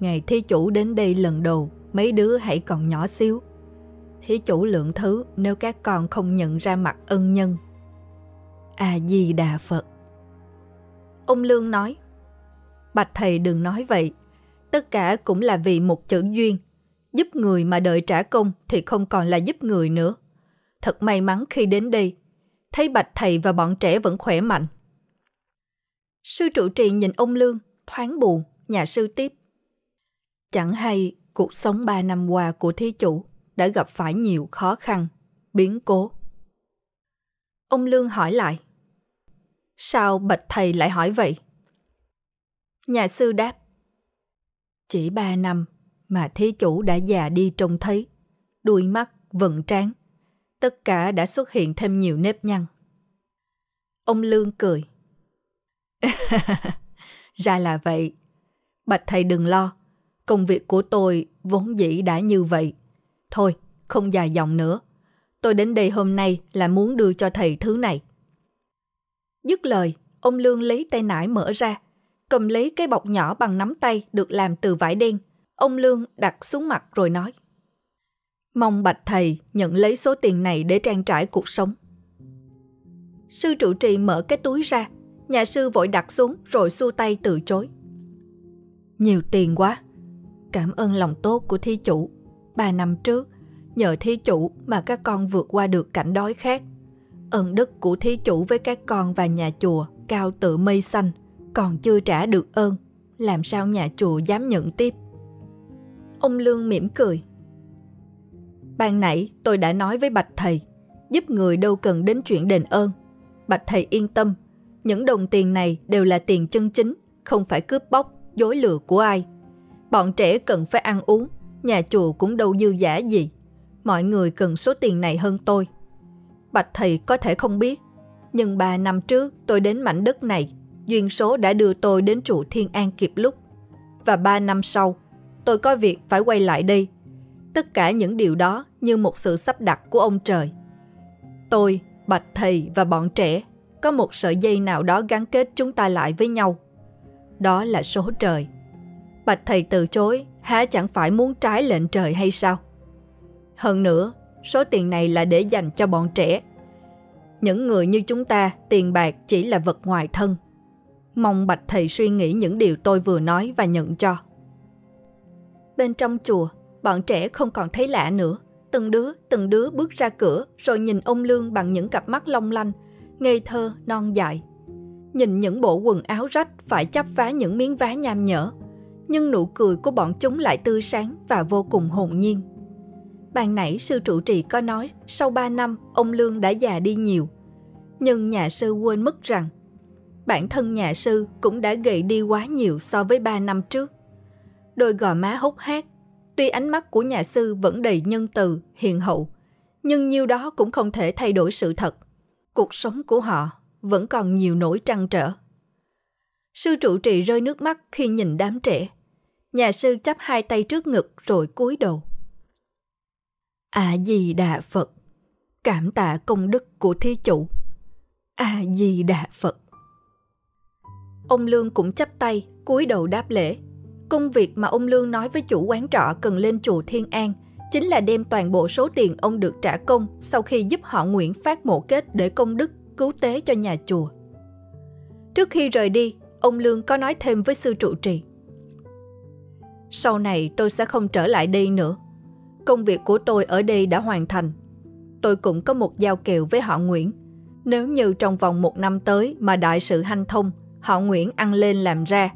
Ngày thí chủ đến đây lần đầu, mấy đứa hãy còn nhỏ xíu. Thí chủ lượng thứ nếu các con không nhận ra mặt ân nhân. à di đà Phật Ông Lương nói, Bạch thầy đừng nói vậy, tất cả cũng là vì một chữ duyên – giúp người mà đợi trả công thì không còn là giúp người nữa. Thật may mắn khi đến đây, thấy bạch thầy và bọn trẻ vẫn khỏe mạnh. Sư trụ trì nhìn ông Lương, thoáng buồn, nhà sư tiếp. Chẳng hay cuộc sống ba năm qua của thí chủ đã gặp phải nhiều khó khăn, biến cố. Ông Lương hỏi lại. Sao bạch thầy lại hỏi vậy? Nhà sư đáp. Chỉ ba năm mà thí chủ đã già đi trông thấy, đuôi mắt, vận trán, tất cả đã xuất hiện thêm nhiều nếp nhăn. Ông Lương cười. cười. [laughs] Ra là vậy. Bạch thầy đừng lo, công việc của tôi vốn dĩ đã như vậy. Thôi, không dài dòng nữa. Tôi đến đây hôm nay là muốn đưa cho thầy thứ này. Dứt lời, ông Lương lấy tay nải mở ra, cầm lấy cái bọc nhỏ bằng nắm tay được làm từ vải đen, Ông Lương đặt xuống mặt rồi nói. Mong bạch thầy nhận lấy số tiền này để trang trải cuộc sống. Sư trụ trì mở cái túi ra, nhà sư vội đặt xuống rồi xua tay từ chối. Nhiều tiền quá, cảm ơn lòng tốt của thi chủ. Ba năm trước, nhờ thi chủ mà các con vượt qua được cảnh đói khát. Ơn đức của thí chủ với các con và nhà chùa cao tự mây xanh, còn chưa trả được ơn, làm sao nhà chùa dám nhận tiếp. Ông Lương mỉm cười. Ban nãy tôi đã nói với Bạch Thầy, giúp người đâu cần đến chuyện đền ơn. Bạch Thầy yên tâm, những đồng tiền này đều là tiền chân chính, không phải cướp bóc, dối lừa của ai. Bọn trẻ cần phải ăn uống, nhà chùa cũng đâu dư giả gì. Mọi người cần số tiền này hơn tôi. Bạch Thầy có thể không biết, nhưng ba năm trước tôi đến mảnh đất này, duyên số đã đưa tôi đến trụ Thiên An kịp lúc. Và ba năm sau, tôi có việc phải quay lại đi Tất cả những điều đó như một sự sắp đặt của ông trời. Tôi, bạch thầy và bọn trẻ có một sợi dây nào đó gắn kết chúng ta lại với nhau. Đó là số trời. Bạch thầy từ chối, há chẳng phải muốn trái lệnh trời hay sao? Hơn nữa, số tiền này là để dành cho bọn trẻ. Những người như chúng ta, tiền bạc chỉ là vật ngoài thân. Mong Bạch Thầy suy nghĩ những điều tôi vừa nói và nhận cho. Bên trong chùa, bọn trẻ không còn thấy lạ nữa. Từng đứa, từng đứa bước ra cửa rồi nhìn ông Lương bằng những cặp mắt long lanh, ngây thơ, non dại. Nhìn những bộ quần áo rách phải chắp vá những miếng vá nham nhở. Nhưng nụ cười của bọn chúng lại tươi sáng và vô cùng hồn nhiên. Ban nãy sư trụ trì có nói sau 3 năm ông Lương đã già đi nhiều. Nhưng nhà sư quên mất rằng bản thân nhà sư cũng đã gầy đi quá nhiều so với 3 năm trước đôi gò má hốc hác. Tuy ánh mắt của nhà sư vẫn đầy nhân từ, hiền hậu, nhưng nhiêu đó cũng không thể thay đổi sự thật. Cuộc sống của họ vẫn còn nhiều nỗi trăn trở. Sư trụ trì rơi nước mắt khi nhìn đám trẻ. Nhà sư chắp hai tay trước ngực rồi cúi đầu. À gì đà Phật, cảm tạ công đức của thí chủ. À gì đà Phật. Ông Lương cũng chắp tay, cúi đầu đáp lễ. Công việc mà ông Lương nói với chủ quán trọ cần lên chùa Thiên An chính là đem toàn bộ số tiền ông được trả công sau khi giúp họ Nguyễn phát mộ kết để công đức cứu tế cho nhà chùa. Trước khi rời đi, ông Lương có nói thêm với sư trụ trì. Sau này tôi sẽ không trở lại đây nữa. Công việc của tôi ở đây đã hoàn thành. Tôi cũng có một giao kèo với họ Nguyễn. Nếu như trong vòng một năm tới mà đại sự hanh thông, họ Nguyễn ăn lên làm ra,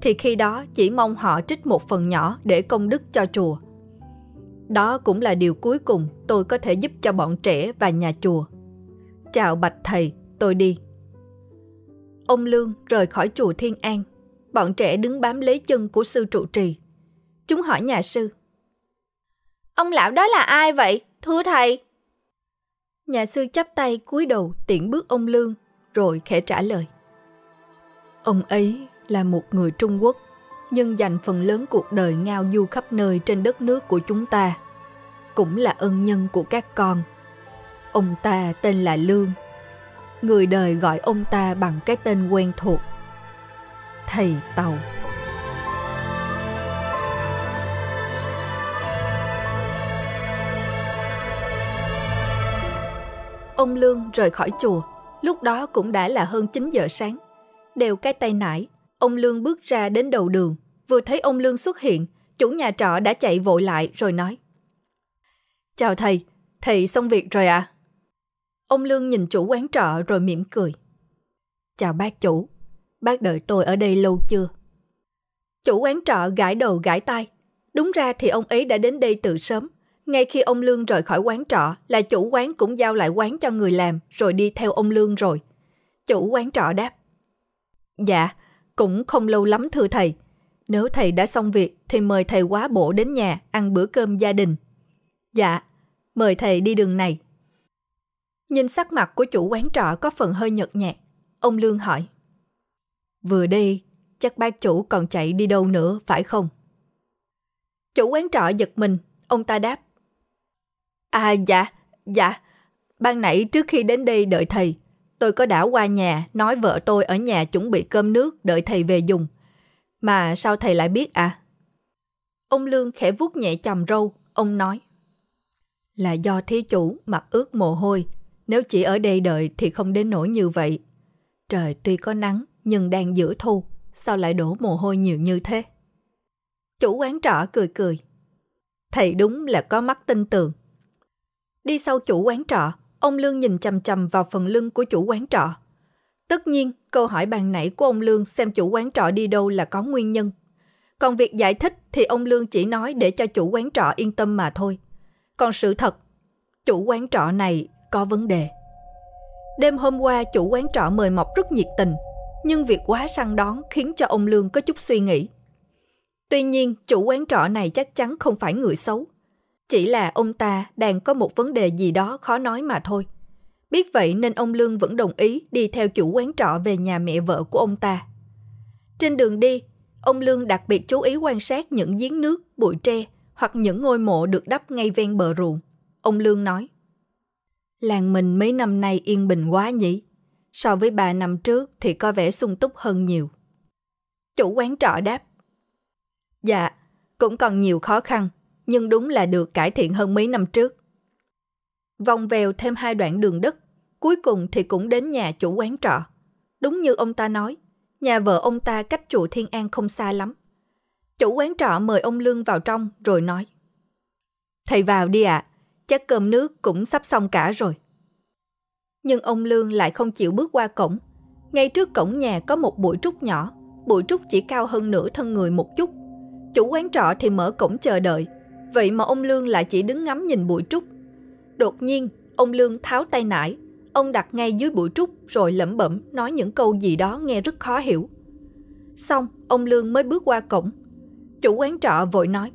thì khi đó chỉ mong họ trích một phần nhỏ để công đức cho chùa. Đó cũng là điều cuối cùng tôi có thể giúp cho bọn trẻ và nhà chùa. Chào bạch thầy, tôi đi. Ông Lương rời khỏi chùa Thiên An. Bọn trẻ đứng bám lấy chân của sư trụ trì. Chúng hỏi nhà sư. Ông lão đó là ai vậy, thưa thầy? Nhà sư chắp tay cúi đầu tiễn bước ông Lương, rồi khẽ trả lời. Ông ấy là một người Trung Quốc, nhưng dành phần lớn cuộc đời ngao du khắp nơi trên đất nước của chúng ta. Cũng là ân nhân của các con. Ông ta tên là Lương. Người đời gọi ông ta bằng cái tên quen thuộc. Thầy Tàu. Ông Lương rời khỏi chùa, lúc đó cũng đã là hơn 9 giờ sáng. Đều cái tay nải, Ông Lương bước ra đến đầu đường, vừa thấy ông Lương xuất hiện, chủ nhà trọ đã chạy vội lại rồi nói. Chào thầy, thầy xong việc rồi ạ. À? Ông Lương nhìn chủ quán trọ rồi mỉm cười. Chào bác chủ, bác đợi tôi ở đây lâu chưa? Chủ quán trọ gãi đầu gãi tay Đúng ra thì ông ấy đã đến đây từ sớm. Ngay khi ông Lương rời khỏi quán trọ là chủ quán cũng giao lại quán cho người làm rồi đi theo ông Lương rồi. Chủ quán trọ đáp. Dạ, cũng không lâu lắm thưa thầy. Nếu thầy đã xong việc thì mời thầy quá bổ đến nhà ăn bữa cơm gia đình. Dạ, mời thầy đi đường này. Nhìn sắc mặt của chủ quán trọ có phần hơi nhợt nhạt, ông Lương hỏi. Vừa đi, chắc bác chủ còn chạy đi đâu nữa phải không? Chủ quán trọ giật mình, ông ta đáp. À dạ, dạ, ban nãy trước khi đến đây đợi thầy, Tôi có đã qua nhà, nói vợ tôi ở nhà chuẩn bị cơm nước, đợi thầy về dùng. Mà sao thầy lại biết à? Ông Lương khẽ vuốt nhẹ chầm râu, ông nói. Là do thí chủ mặc ướt mồ hôi, nếu chỉ ở đây đợi thì không đến nỗi như vậy. Trời tuy có nắng nhưng đang giữa thu, sao lại đổ mồ hôi nhiều như thế? Chủ quán trọ cười cười. Thầy đúng là có mắt tin tường Đi sau chủ quán trọ, ông Lương nhìn chầm chầm vào phần lưng của chủ quán trọ. Tất nhiên, câu hỏi bàn nãy của ông Lương xem chủ quán trọ đi đâu là có nguyên nhân. Còn việc giải thích thì ông Lương chỉ nói để cho chủ quán trọ yên tâm mà thôi. Còn sự thật, chủ quán trọ này có vấn đề. Đêm hôm qua chủ quán trọ mời mọc rất nhiệt tình, nhưng việc quá săn đón khiến cho ông Lương có chút suy nghĩ. Tuy nhiên, chủ quán trọ này chắc chắn không phải người xấu. Chỉ là ông ta đang có một vấn đề gì đó khó nói mà thôi. Biết vậy nên ông Lương vẫn đồng ý đi theo chủ quán trọ về nhà mẹ vợ của ông ta. Trên đường đi, ông Lương đặc biệt chú ý quan sát những giếng nước, bụi tre hoặc những ngôi mộ được đắp ngay ven bờ ruộng. Ông Lương nói, Làng mình mấy năm nay yên bình quá nhỉ? So với ba năm trước thì có vẻ sung túc hơn nhiều. Chủ quán trọ đáp, Dạ, cũng còn nhiều khó khăn nhưng đúng là được cải thiện hơn mấy năm trước. Vòng vèo thêm hai đoạn đường đất, cuối cùng thì cũng đến nhà chủ quán trọ. Đúng như ông ta nói, nhà vợ ông ta cách chùa Thiên An không xa lắm. Chủ quán trọ mời ông Lương vào trong rồi nói. Thầy vào đi ạ, à, chắc cơm nước cũng sắp xong cả rồi. Nhưng ông Lương lại không chịu bước qua cổng. Ngay trước cổng nhà có một bụi trúc nhỏ, bụi trúc chỉ cao hơn nửa thân người một chút. Chủ quán trọ thì mở cổng chờ đợi, Vậy mà ông Lương lại chỉ đứng ngắm nhìn bụi trúc. Đột nhiên, ông Lương tháo tay nải. Ông đặt ngay dưới bụi trúc rồi lẩm bẩm nói những câu gì đó nghe rất khó hiểu. Xong, ông Lương mới bước qua cổng. Chủ quán trọ vội nói.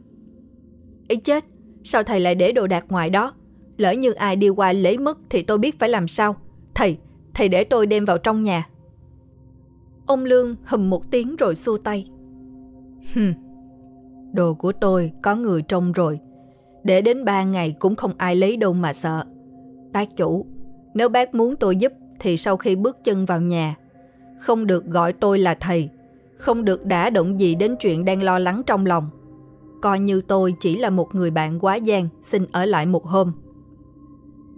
Ý chết, sao thầy lại để đồ đạc ngoài đó? Lỡ như ai đi qua lấy mất thì tôi biết phải làm sao. Thầy, thầy để tôi đem vào trong nhà. Ông Lương hầm một tiếng rồi xua tay. Hừm. Đồ của tôi có người trông rồi. Để đến ba ngày cũng không ai lấy đâu mà sợ. Bác chủ, nếu bác muốn tôi giúp thì sau khi bước chân vào nhà, không được gọi tôi là thầy, không được đả động gì đến chuyện đang lo lắng trong lòng. Coi như tôi chỉ là một người bạn quá gian, xin ở lại một hôm.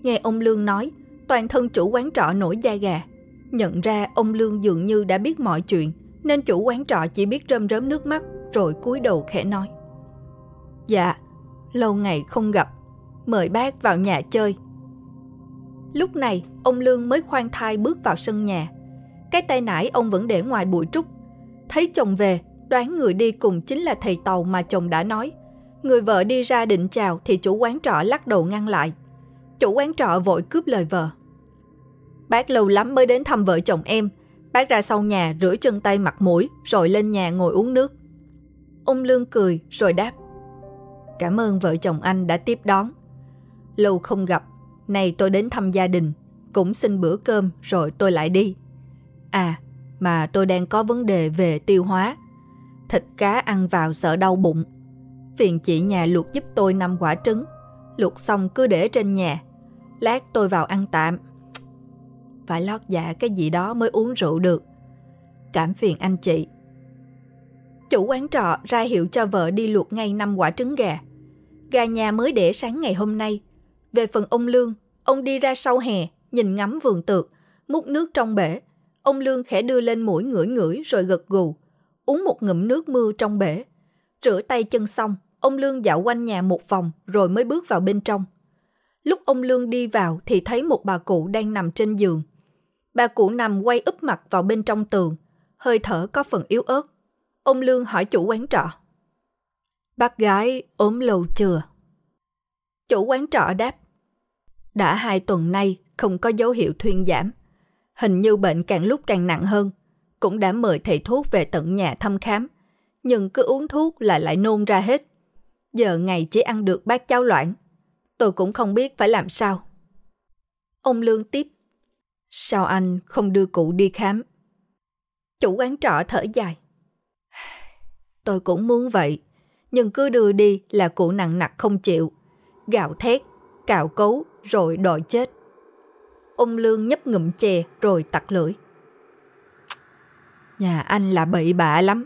Nghe ông Lương nói, toàn thân chủ quán trọ nổi da gà. Nhận ra ông Lương dường như đã biết mọi chuyện, nên chủ quán trọ chỉ biết rơm rớm nước mắt rồi cúi đầu khẽ nói. Dạ, lâu ngày không gặp, mời bác vào nhà chơi. Lúc này, ông Lương mới khoan thai bước vào sân nhà. Cái tay nải ông vẫn để ngoài bụi trúc. Thấy chồng về, đoán người đi cùng chính là thầy tàu mà chồng đã nói. Người vợ đi ra định chào thì chủ quán trọ lắc đầu ngăn lại. Chủ quán trọ vội cướp lời vợ. Bác lâu lắm mới đến thăm vợ chồng em. Bác ra sau nhà rửa chân tay mặt mũi rồi lên nhà ngồi uống nước ung Lương cười rồi đáp. Cảm ơn vợ chồng anh đã tiếp đón. Lâu không gặp, nay tôi đến thăm gia đình, cũng xin bữa cơm rồi tôi lại đi. À, mà tôi đang có vấn đề về tiêu hóa. Thịt cá ăn vào sợ đau bụng. Phiền chị nhà luộc giúp tôi năm quả trứng. Luộc xong cứ để trên nhà. Lát tôi vào ăn tạm. Phải lót dạ cái gì đó mới uống rượu được. Cảm phiền anh chị, Chủ quán trọ ra hiệu cho vợ đi luộc ngay năm quả trứng gà. Gà nhà mới để sáng ngày hôm nay. Về phần ông Lương, ông đi ra sau hè, nhìn ngắm vườn tược, múc nước trong bể. Ông Lương khẽ đưa lên mũi ngửi ngửi rồi gật gù, uống một ngụm nước mưa trong bể. Rửa tay chân xong, ông Lương dạo quanh nhà một vòng rồi mới bước vào bên trong. Lúc ông Lương đi vào thì thấy một bà cụ đang nằm trên giường. Bà cụ nằm quay úp mặt vào bên trong tường, hơi thở có phần yếu ớt. Ông Lương hỏi chủ quán trọ. Bác gái ốm lâu chưa? Chủ quán trọ đáp. Đã hai tuần nay không có dấu hiệu thuyên giảm. Hình như bệnh càng lúc càng nặng hơn. Cũng đã mời thầy thuốc về tận nhà thăm khám. Nhưng cứ uống thuốc là lại nôn ra hết. Giờ ngày chỉ ăn được bát cháo loãng. Tôi cũng không biết phải làm sao. Ông Lương tiếp. Sao anh không đưa cụ đi khám? Chủ quán trọ thở dài. Tôi cũng muốn vậy, nhưng cứ đưa đi là cụ nặng nặc không chịu. Gạo thét, cạo cấu rồi đòi chết. Ông Lương nhấp ngụm chè rồi tặc lưỡi. Nhà anh là bậy bạ lắm,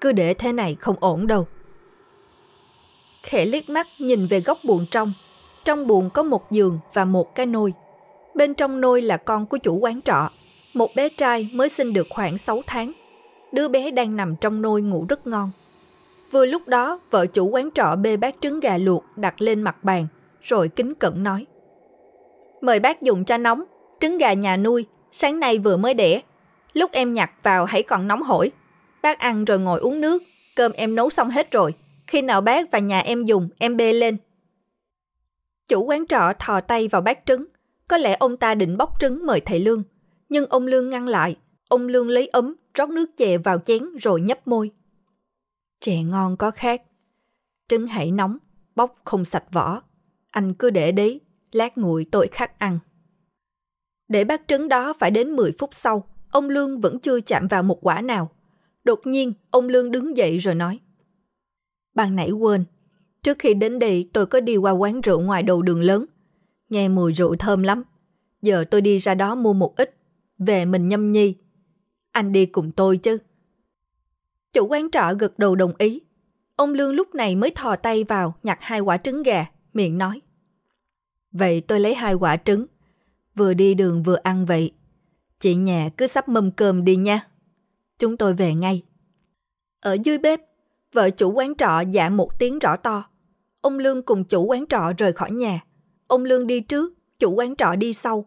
cứ để thế này không ổn đâu. Khẽ liếc mắt nhìn về góc buồng trong, trong buồng có một giường và một cái nôi. Bên trong nôi là con của chủ quán trọ, một bé trai mới sinh được khoảng 6 tháng đứa bé đang nằm trong nôi ngủ rất ngon. Vừa lúc đó, vợ chủ quán trọ bê bát trứng gà luộc đặt lên mặt bàn, rồi kính cẩn nói. Mời bác dùng cho nóng, trứng gà nhà nuôi, sáng nay vừa mới đẻ. Lúc em nhặt vào hãy còn nóng hổi. Bác ăn rồi ngồi uống nước, cơm em nấu xong hết rồi. Khi nào bác và nhà em dùng, em bê lên. Chủ quán trọ thò tay vào bát trứng. Có lẽ ông ta định bóc trứng mời thầy Lương. Nhưng ông Lương ngăn lại. Ông Lương lấy ấm rót nước chè vào chén rồi nhấp môi. Chè ngon có khác. Trứng hãy nóng, bóc không sạch vỏ. Anh cứ để đấy, lát nguội tôi khắc ăn. Để bát trứng đó phải đến 10 phút sau, ông Lương vẫn chưa chạm vào một quả nào. Đột nhiên, ông Lương đứng dậy rồi nói. Ban nãy quên, trước khi đến đây tôi có đi qua quán rượu ngoài đầu đường lớn. Nghe mùi rượu thơm lắm. Giờ tôi đi ra đó mua một ít, về mình nhâm nhi anh đi cùng tôi chứ. Chủ quán trọ gật đầu đồng ý. Ông Lương lúc này mới thò tay vào nhặt hai quả trứng gà, miệng nói. Vậy tôi lấy hai quả trứng. Vừa đi đường vừa ăn vậy. Chị nhà cứ sắp mâm cơm đi nha. Chúng tôi về ngay. Ở dưới bếp, vợ chủ quán trọ dạ một tiếng rõ to. Ông Lương cùng chủ quán trọ rời khỏi nhà. Ông Lương đi trước, chủ quán trọ đi sau.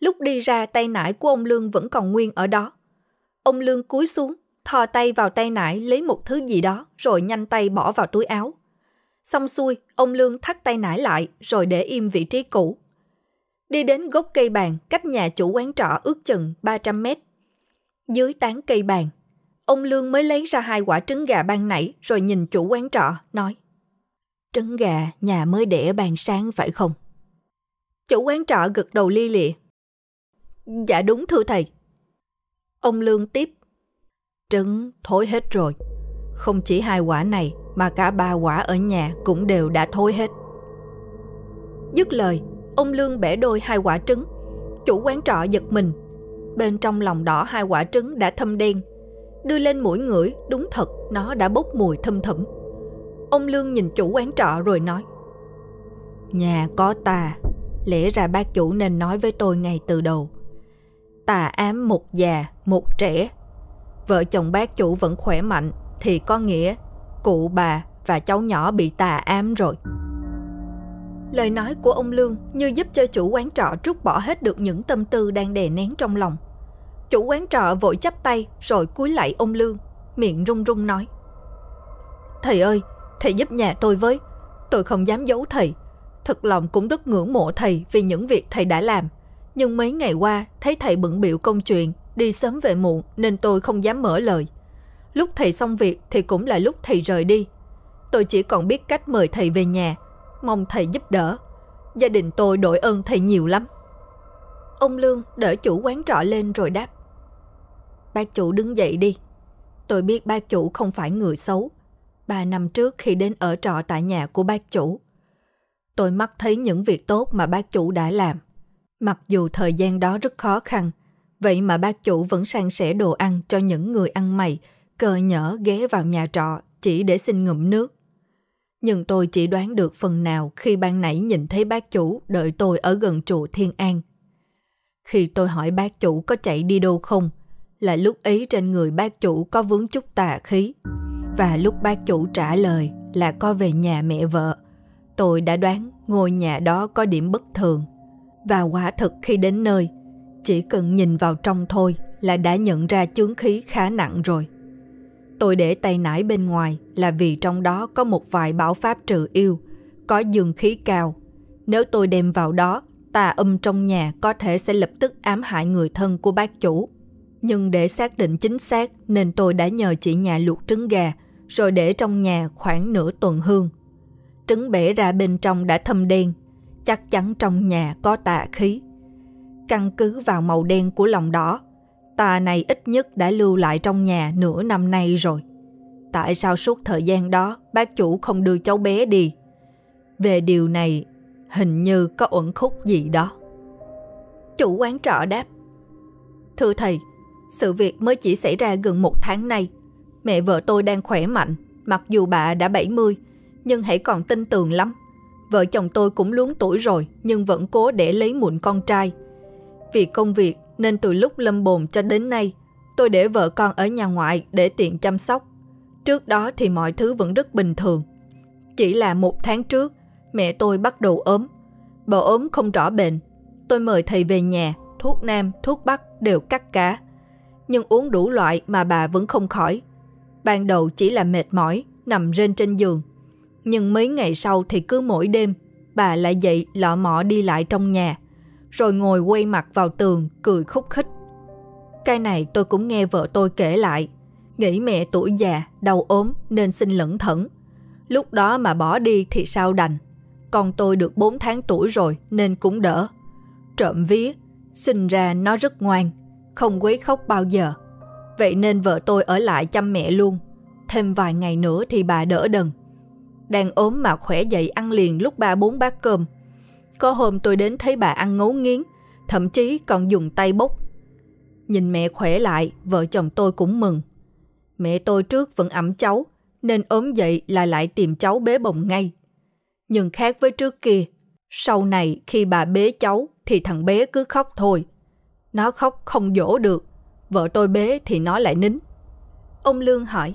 Lúc đi ra tay nải của ông Lương vẫn còn nguyên ở đó. Ông Lương cúi xuống, thò tay vào tay nải lấy một thứ gì đó rồi nhanh tay bỏ vào túi áo. Xong xuôi, ông Lương thắt tay nải lại rồi để im vị trí cũ. Đi đến gốc cây bàn cách nhà chủ quán trọ ước chừng 300 mét. Dưới tán cây bàn, ông Lương mới lấy ra hai quả trứng gà ban nãy rồi nhìn chủ quán trọ, nói Trứng gà nhà mới đẻ, bàn sáng phải không? Chủ quán trọ gật đầu li lịa. Dạ đúng thưa thầy. Ông Lương tiếp. Trứng thối hết rồi. Không chỉ hai quả này mà cả ba quả ở nhà cũng đều đã thối hết. Dứt lời, ông Lương bẻ đôi hai quả trứng. Chủ quán trọ giật mình. Bên trong lòng đỏ hai quả trứng đã thâm đen. Đưa lên mũi ngửi, đúng thật nó đã bốc mùi thâm thẩm. Ông Lương nhìn chủ quán trọ rồi nói. Nhà có tà, lẽ ra bác chủ nên nói với tôi ngay từ đầu – tà ám một già, một trẻ. Vợ chồng bác chủ vẫn khỏe mạnh thì có nghĩa cụ bà và cháu nhỏ bị tà ám rồi. Lời nói của ông Lương như giúp cho chủ quán trọ trút bỏ hết được những tâm tư đang đè nén trong lòng. Chủ quán trọ vội chắp tay rồi cúi lại ông Lương, miệng run run nói. Thầy ơi, thầy giúp nhà tôi với, tôi không dám giấu thầy. Thật lòng cũng rất ngưỡng mộ thầy vì những việc thầy đã làm – nhưng mấy ngày qua, thấy thầy bận biểu công chuyện, đi sớm về muộn nên tôi không dám mở lời. Lúc thầy xong việc thì cũng là lúc thầy rời đi. Tôi chỉ còn biết cách mời thầy về nhà, mong thầy giúp đỡ. Gia đình tôi đội ơn thầy nhiều lắm. Ông Lương đỡ chủ quán trọ lên rồi đáp. ba chủ đứng dậy đi. Tôi biết ba chủ không phải người xấu. Ba năm trước khi đến ở trọ tại nhà của ba chủ, tôi mắt thấy những việc tốt mà ba chủ đã làm – Mặc dù thời gian đó rất khó khăn, vậy mà bác chủ vẫn sang sẻ đồ ăn cho những người ăn mày, cờ nhở ghé vào nhà trọ chỉ để xin ngụm nước. Nhưng tôi chỉ đoán được phần nào khi ban nãy nhìn thấy bác chủ đợi tôi ở gần chùa Thiên An. Khi tôi hỏi bác chủ có chạy đi đâu không, là lúc ấy trên người bác chủ có vướng chút tà khí. Và lúc bác chủ trả lời là có về nhà mẹ vợ, tôi đã đoán ngôi nhà đó có điểm bất thường. Và quả thực khi đến nơi, chỉ cần nhìn vào trong thôi là đã nhận ra chướng khí khá nặng rồi. Tôi để tay nải bên ngoài là vì trong đó có một vài bảo pháp trừ yêu, có dương khí cao. Nếu tôi đem vào đó, tà âm trong nhà có thể sẽ lập tức ám hại người thân của bác chủ. Nhưng để xác định chính xác nên tôi đã nhờ chị nhà luộc trứng gà rồi để trong nhà khoảng nửa tuần hương. Trứng bể ra bên trong đã thâm đen chắc chắn trong nhà có tà khí. Căn cứ vào màu đen của lòng đỏ, tà này ít nhất đã lưu lại trong nhà nửa năm nay rồi. Tại sao suốt thời gian đó bác chủ không đưa cháu bé đi? Về điều này, hình như có uẩn khúc gì đó. Chủ quán trọ đáp. Thưa thầy, sự việc mới chỉ xảy ra gần một tháng nay. Mẹ vợ tôi đang khỏe mạnh, mặc dù bà đã 70, nhưng hãy còn tin tưởng lắm. Vợ chồng tôi cũng luống tuổi rồi nhưng vẫn cố để lấy muộn con trai. Vì công việc nên từ lúc lâm bồn cho đến nay, tôi để vợ con ở nhà ngoại để tiện chăm sóc. Trước đó thì mọi thứ vẫn rất bình thường. Chỉ là một tháng trước, mẹ tôi bắt đầu ốm. Bà ốm không rõ bệnh. Tôi mời thầy về nhà, thuốc nam, thuốc bắc đều cắt cá, Nhưng uống đủ loại mà bà vẫn không khỏi. Ban đầu chỉ là mệt mỏi, nằm rên trên giường nhưng mấy ngày sau thì cứ mỗi đêm, bà lại dậy lọ mọ đi lại trong nhà, rồi ngồi quay mặt vào tường cười khúc khích. Cái này tôi cũng nghe vợ tôi kể lại, nghĩ mẹ tuổi già, đau ốm nên xin lẩn thẫn. Lúc đó mà bỏ đi thì sao đành. Con tôi được 4 tháng tuổi rồi nên cũng đỡ. Trộm vía, sinh ra nó rất ngoan, không quấy khóc bao giờ. Vậy nên vợ tôi ở lại chăm mẹ luôn. Thêm vài ngày nữa thì bà đỡ đần. Đang ốm mà khỏe dậy ăn liền lúc ba bốn bát cơm. Có hôm tôi đến thấy bà ăn ngấu nghiến, thậm chí còn dùng tay bốc. Nhìn mẹ khỏe lại, vợ chồng tôi cũng mừng. Mẹ tôi trước vẫn ẩm cháu, nên ốm dậy là lại tìm cháu bế bồng ngay. Nhưng khác với trước kia, sau này khi bà bế cháu thì thằng bé cứ khóc thôi. Nó khóc không dỗ được, vợ tôi bế thì nó lại nín. Ông Lương hỏi,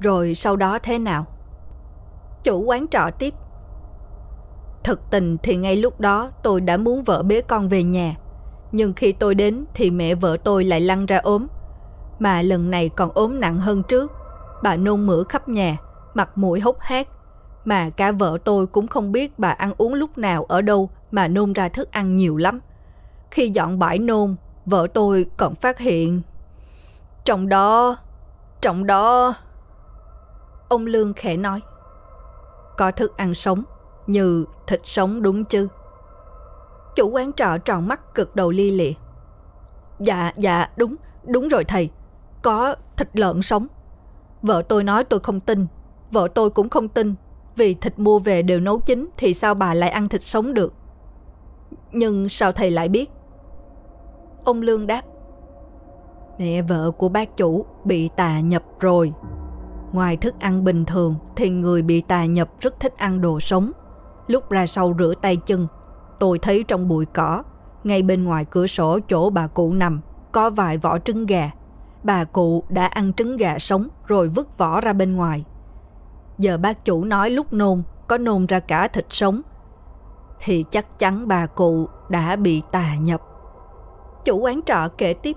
rồi sau đó thế nào? Chủ quán trọ tiếp. Thực tình thì ngay lúc đó tôi đã muốn vợ bế con về nhà. Nhưng khi tôi đến thì mẹ vợ tôi lại lăn ra ốm. Mà lần này còn ốm nặng hơn trước. Bà nôn mửa khắp nhà, mặt mũi hốc hác. Mà cả vợ tôi cũng không biết bà ăn uống lúc nào ở đâu mà nôn ra thức ăn nhiều lắm. Khi dọn bãi nôn, vợ tôi còn phát hiện... Trong đó... Trong đó... Ông Lương khẽ nói có thức ăn sống như thịt sống đúng chứ chủ quán trọ tròn mắt cực đầu li lịa dạ dạ đúng đúng rồi thầy có thịt lợn sống vợ tôi nói tôi không tin vợ tôi cũng không tin vì thịt mua về đều nấu chín thì sao bà lại ăn thịt sống được nhưng sao thầy lại biết ông lương đáp mẹ vợ của bác chủ bị tà nhập rồi Ngoài thức ăn bình thường thì người bị tà nhập rất thích ăn đồ sống. Lúc ra sau rửa tay chân, tôi thấy trong bụi cỏ, ngay bên ngoài cửa sổ chỗ bà cụ nằm, có vài vỏ trứng gà. Bà cụ đã ăn trứng gà sống rồi vứt vỏ ra bên ngoài. Giờ bác chủ nói lúc nôn có nôn ra cả thịt sống. Thì chắc chắn bà cụ đã bị tà nhập. Chủ quán trọ kể tiếp.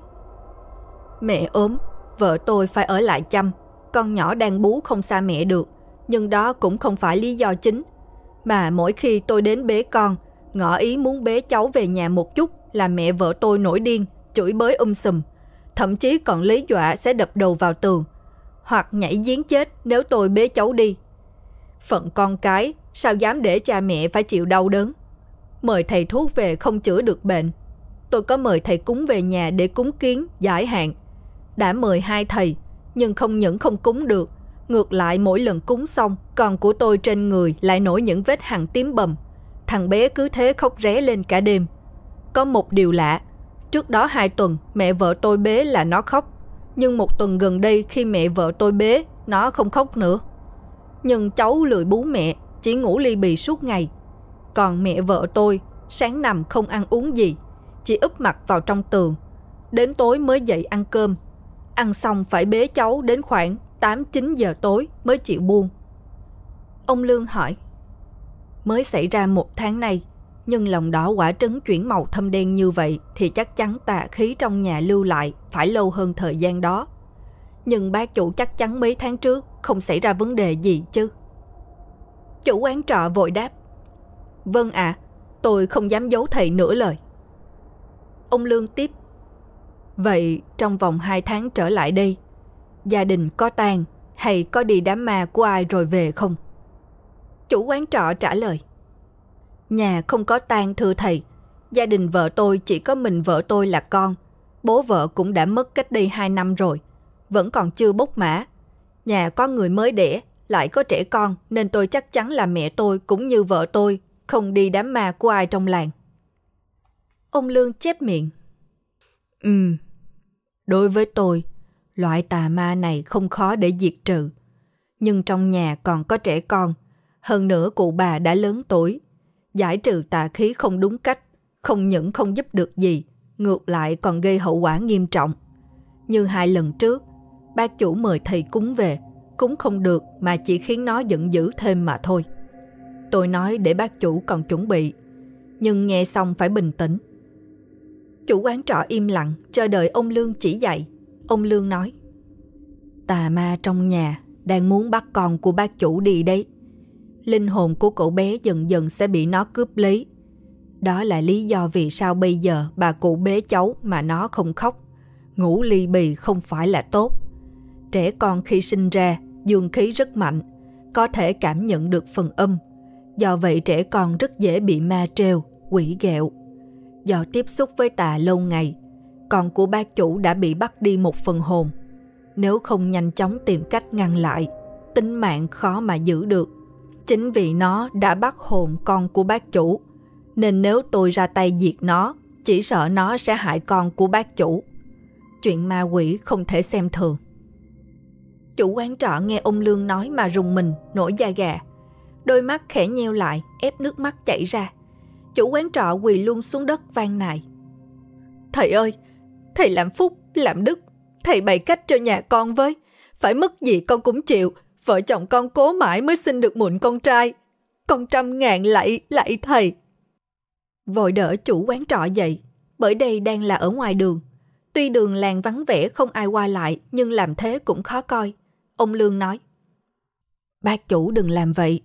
Mẹ ốm, vợ tôi phải ở lại chăm con nhỏ đang bú không xa mẹ được, nhưng đó cũng không phải lý do chính. Mà mỗi khi tôi đến bế con, ngỏ ý muốn bế cháu về nhà một chút là mẹ vợ tôi nổi điên, chửi bới um sùm, thậm chí còn lấy dọa sẽ đập đầu vào tường, hoặc nhảy giếng chết nếu tôi bế cháu đi. Phận con cái, sao dám để cha mẹ phải chịu đau đớn? Mời thầy thuốc về không chữa được bệnh. Tôi có mời thầy cúng về nhà để cúng kiến, giải hạn. Đã mời hai thầy, nhưng không những không cúng được, ngược lại mỗi lần cúng xong, còn của tôi trên người lại nổi những vết hằn tím bầm. Thằng bé cứ thế khóc ré lên cả đêm. Có một điều lạ, trước đó hai tuần mẹ vợ tôi bế là nó khóc, nhưng một tuần gần đây khi mẹ vợ tôi bế, nó không khóc nữa. Nhưng cháu lười bú mẹ, chỉ ngủ ly bì suốt ngày. Còn mẹ vợ tôi, sáng nằm không ăn uống gì, chỉ úp mặt vào trong tường. Đến tối mới dậy ăn cơm ăn xong phải bế cháu đến khoảng 8-9 giờ tối mới chịu buông. Ông Lương hỏi, mới xảy ra một tháng nay, nhưng lòng đỏ quả trứng chuyển màu thâm đen như vậy thì chắc chắn tà khí trong nhà lưu lại phải lâu hơn thời gian đó. Nhưng bác chủ chắc chắn mấy tháng trước không xảy ra vấn đề gì chứ. Chủ quán trọ vội đáp, Vâng ạ, tôi không dám giấu thầy nửa lời. Ông Lương tiếp Vậy trong vòng 2 tháng trở lại đây, gia đình có tang hay có đi đám ma của ai rồi về không? Chủ quán trọ trả lời. Nhà không có tang thưa thầy, gia đình vợ tôi chỉ có mình vợ tôi là con. Bố vợ cũng đã mất cách đây 2 năm rồi, vẫn còn chưa bốc mã. Nhà có người mới đẻ, lại có trẻ con nên tôi chắc chắn là mẹ tôi cũng như vợ tôi không đi đám ma của ai trong làng. Ông Lương chép miệng Ừ, đối với tôi, loại tà ma này không khó để diệt trừ. Nhưng trong nhà còn có trẻ con, hơn nữa cụ bà đã lớn tuổi. Giải trừ tà khí không đúng cách, không những không giúp được gì, ngược lại còn gây hậu quả nghiêm trọng. Như hai lần trước, bác chủ mời thầy cúng về, cúng không được mà chỉ khiến nó giận dữ thêm mà thôi. Tôi nói để bác chủ còn chuẩn bị, nhưng nghe xong phải bình tĩnh. Chủ quán trọ im lặng, chờ đợi ông Lương chỉ dạy. Ông Lương nói, Tà ma trong nhà đang muốn bắt con của bác chủ đi đấy. Linh hồn của cậu bé dần dần sẽ bị nó cướp lấy. Đó là lý do vì sao bây giờ bà cụ bế cháu mà nó không khóc. Ngủ ly bì không phải là tốt. Trẻ con khi sinh ra, dương khí rất mạnh, có thể cảm nhận được phần âm. Do vậy trẻ con rất dễ bị ma treo, quỷ ghẹo, Do tiếp xúc với tà lâu ngày, con của bác chủ đã bị bắt đi một phần hồn. Nếu không nhanh chóng tìm cách ngăn lại, tính mạng khó mà giữ được. Chính vì nó đã bắt hồn con của bác chủ, nên nếu tôi ra tay diệt nó, chỉ sợ nó sẽ hại con của bác chủ. Chuyện ma quỷ không thể xem thường. Chủ quán trọ nghe ông Lương nói mà rùng mình, nổi da gà. Đôi mắt khẽ nheo lại, ép nước mắt chảy ra. Chủ quán trọ quỳ luôn xuống đất van nài. Thầy ơi, thầy làm phúc, làm đức, thầy bày cách cho nhà con với. Phải mất gì con cũng chịu, vợ chồng con cố mãi mới sinh được muộn con trai. Con trăm ngàn lạy, lạy thầy. Vội đỡ chủ quán trọ dậy, bởi đây đang là ở ngoài đường. Tuy đường làng vắng vẻ không ai qua lại, nhưng làm thế cũng khó coi. Ông Lương nói, Bác chủ đừng làm vậy.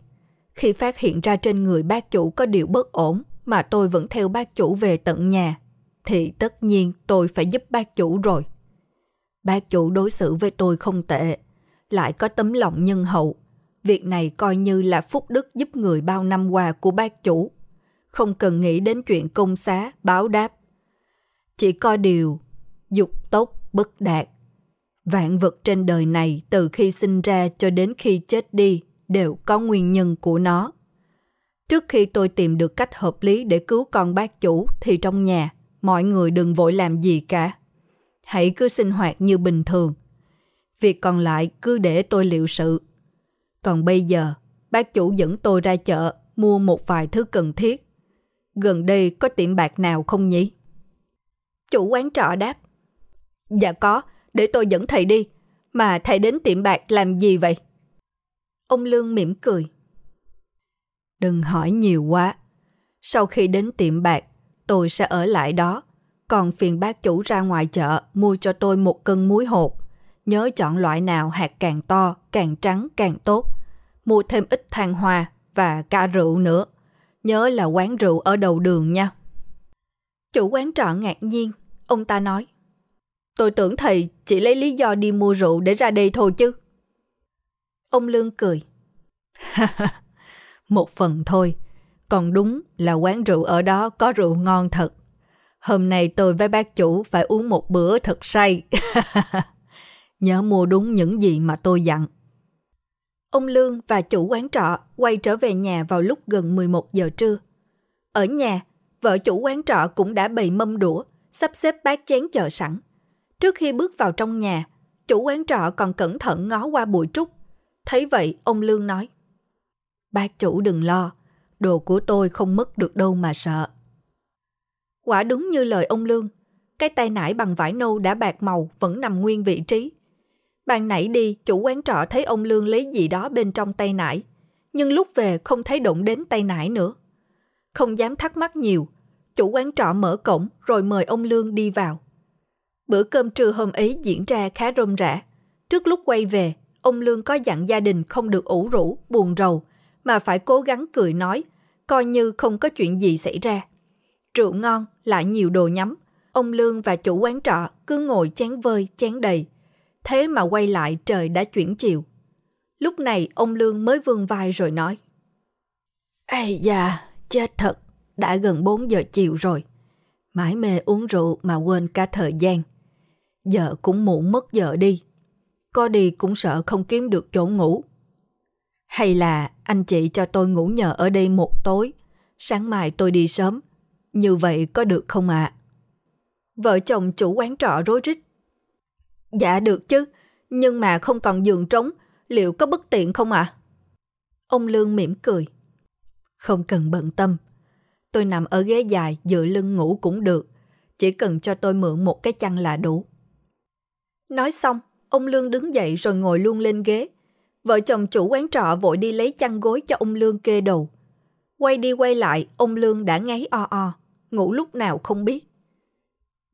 Khi phát hiện ra trên người bác chủ có điều bất ổn, mà tôi vẫn theo bác chủ về tận nhà, thì tất nhiên tôi phải giúp bác chủ rồi. Bác chủ đối xử với tôi không tệ, lại có tấm lòng nhân hậu. Việc này coi như là phúc đức giúp người bao năm qua của bác chủ. Không cần nghĩ đến chuyện công xá, báo đáp. Chỉ có điều, dục tốt bất đạt. Vạn vật trên đời này từ khi sinh ra cho đến khi chết đi đều có nguyên nhân của nó. Trước khi tôi tìm được cách hợp lý để cứu con bác chủ thì trong nhà, mọi người đừng vội làm gì cả. Hãy cứ sinh hoạt như bình thường. Việc còn lại cứ để tôi liệu sự. Còn bây giờ, bác chủ dẫn tôi ra chợ mua một vài thứ cần thiết. Gần đây có tiệm bạc nào không nhỉ? Chủ quán trọ đáp. Dạ có, để tôi dẫn thầy đi. Mà thầy đến tiệm bạc làm gì vậy? Ông Lương mỉm cười. Đừng hỏi nhiều quá. Sau khi đến tiệm bạc, tôi sẽ ở lại đó. Còn phiền bác chủ ra ngoài chợ mua cho tôi một cân muối hột. Nhớ chọn loại nào hạt càng to, càng trắng càng tốt. Mua thêm ít than hoa và cả rượu nữa. Nhớ là quán rượu ở đầu đường nha. Chủ quán trọ ngạc nhiên, ông ta nói. Tôi tưởng thầy chỉ lấy lý do đi mua rượu để ra đây thôi chứ. Ông Lương cười. [laughs] một phần thôi. Còn đúng là quán rượu ở đó có rượu ngon thật. Hôm nay tôi với bác chủ phải uống một bữa thật say. [laughs] Nhớ mua đúng những gì mà tôi dặn. Ông Lương và chủ quán trọ quay trở về nhà vào lúc gần 11 giờ trưa. Ở nhà, vợ chủ quán trọ cũng đã bày mâm đũa, sắp xếp bát chén chờ sẵn. Trước khi bước vào trong nhà, chủ quán trọ còn cẩn thận ngó qua bụi trúc. Thấy vậy, ông Lương nói. Bác chủ đừng lo, đồ của tôi không mất được đâu mà sợ. Quả đúng như lời ông Lương, cái tay nải bằng vải nâu đã bạc màu vẫn nằm nguyên vị trí. Bạn nãy đi, chủ quán trọ thấy ông Lương lấy gì đó bên trong tay nải, nhưng lúc về không thấy động đến tay nải nữa. Không dám thắc mắc nhiều, chủ quán trọ mở cổng rồi mời ông Lương đi vào. Bữa cơm trưa hôm ấy diễn ra khá rôm rã. Trước lúc quay về, ông Lương có dặn gia đình không được ủ rũ, buồn rầu, mà phải cố gắng cười nói, coi như không có chuyện gì xảy ra. Rượu ngon, lại nhiều đồ nhắm. Ông Lương và chủ quán trọ cứ ngồi chén vơi, chén đầy. Thế mà quay lại trời đã chuyển chiều. Lúc này ông Lương mới vươn vai rồi nói. Ây da, chết thật, đã gần 4 giờ chiều rồi. Mãi mê uống rượu mà quên cả thời gian. Giờ cũng muộn mất giờ đi. Có đi cũng sợ không kiếm được chỗ ngủ. Hay là anh chị cho tôi ngủ nhờ ở đây một tối, sáng mai tôi đi sớm. Như vậy có được không ạ? À? Vợ chồng chủ quán trọ rối rít. Dạ được chứ, nhưng mà không còn giường trống, liệu có bất tiện không ạ? À? Ông Lương mỉm cười. Không cần bận tâm. Tôi nằm ở ghế dài dựa lưng ngủ cũng được. Chỉ cần cho tôi mượn một cái chăn là đủ. Nói xong, ông Lương đứng dậy rồi ngồi luôn lên ghế, Vợ chồng chủ quán trọ vội đi lấy chăn gối cho ông Lương kê đầu. Quay đi quay lại, ông Lương đã ngáy o o, ngủ lúc nào không biết.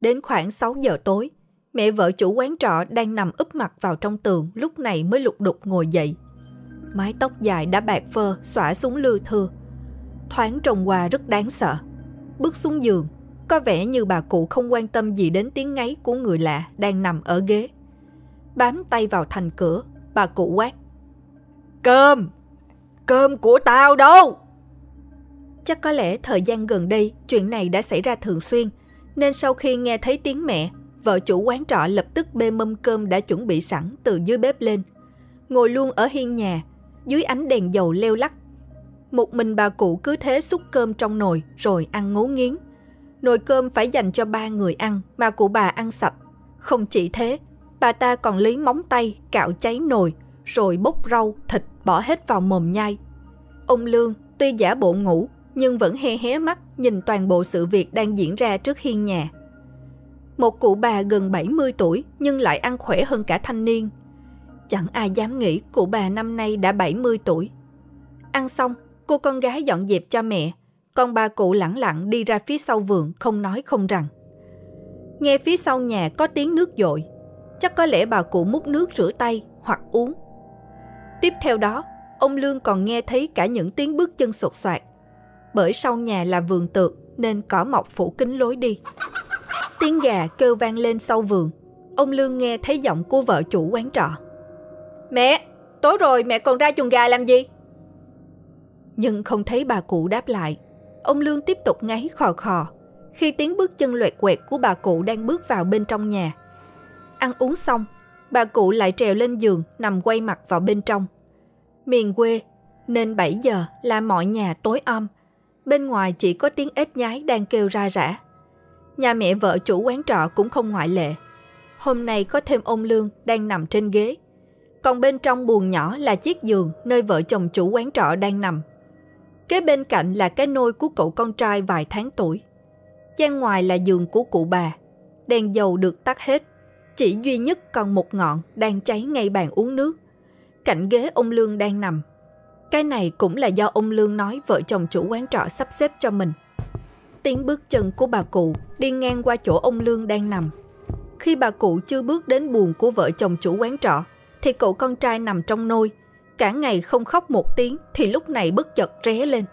Đến khoảng 6 giờ tối, mẹ vợ chủ quán trọ đang nằm úp mặt vào trong tường lúc này mới lục đục ngồi dậy. Mái tóc dài đã bạc phơ, xõa xuống lưa thưa. Thoáng trồng quà rất đáng sợ. Bước xuống giường, có vẻ như bà cụ không quan tâm gì đến tiếng ngáy của người lạ đang nằm ở ghế. Bám tay vào thành cửa, bà cụ quát. Cơm! Cơm của tao đâu? Chắc có lẽ thời gian gần đây chuyện này đã xảy ra thường xuyên, nên sau khi nghe thấy tiếng mẹ, vợ chủ quán trọ lập tức bê mâm cơm đã chuẩn bị sẵn từ dưới bếp lên. Ngồi luôn ở hiên nhà, dưới ánh đèn dầu leo lắc. Một mình bà cụ cứ thế xúc cơm trong nồi rồi ăn ngấu nghiến. Nồi cơm phải dành cho ba người ăn mà cụ bà ăn sạch. Không chỉ thế, bà ta còn lấy móng tay cạo cháy nồi rồi bốc rau, thịt bỏ hết vào mồm nhai. Ông Lương tuy giả bộ ngủ nhưng vẫn hé hé mắt nhìn toàn bộ sự việc đang diễn ra trước hiên nhà. Một cụ bà gần 70 tuổi nhưng lại ăn khỏe hơn cả thanh niên. Chẳng ai dám nghĩ cụ bà năm nay đã 70 tuổi. Ăn xong, cô con gái dọn dẹp cho mẹ, còn bà cụ lẳng lặng đi ra phía sau vườn không nói không rằng. Nghe phía sau nhà có tiếng nước dội, chắc có lẽ bà cụ múc nước rửa tay hoặc uống Tiếp theo đó, ông Lương còn nghe thấy cả những tiếng bước chân sột soạt. Bởi sau nhà là vườn tược nên cỏ mọc phủ kín lối đi. Tiếng gà kêu vang lên sau vườn. Ông Lương nghe thấy giọng của vợ chủ quán trọ. Mẹ, tối rồi mẹ còn ra chuồng gà làm gì? Nhưng không thấy bà cụ đáp lại. Ông Lương tiếp tục ngáy khò khò khi tiếng bước chân loẹt quẹt của bà cụ đang bước vào bên trong nhà. Ăn uống xong, bà cụ lại trèo lên giường nằm quay mặt vào bên trong miền quê, nên 7 giờ là mọi nhà tối om. Bên ngoài chỉ có tiếng ếch nhái đang kêu ra rã. Nhà mẹ vợ chủ quán trọ cũng không ngoại lệ. Hôm nay có thêm ông Lương đang nằm trên ghế. Còn bên trong buồng nhỏ là chiếc giường nơi vợ chồng chủ quán trọ đang nằm. Kế bên cạnh là cái nôi của cậu con trai vài tháng tuổi. Gian ngoài là giường của cụ bà. Đèn dầu được tắt hết. Chỉ duy nhất còn một ngọn đang cháy ngay bàn uống nước cạnh ghế ông Lương đang nằm. Cái này cũng là do ông Lương nói vợ chồng chủ quán trọ sắp xếp cho mình. Tiếng bước chân của bà cụ đi ngang qua chỗ ông Lương đang nằm. Khi bà cụ chưa bước đến buồn của vợ chồng chủ quán trọ, thì cậu con trai nằm trong nôi. Cả ngày không khóc một tiếng thì lúc này bất chợt ré lên.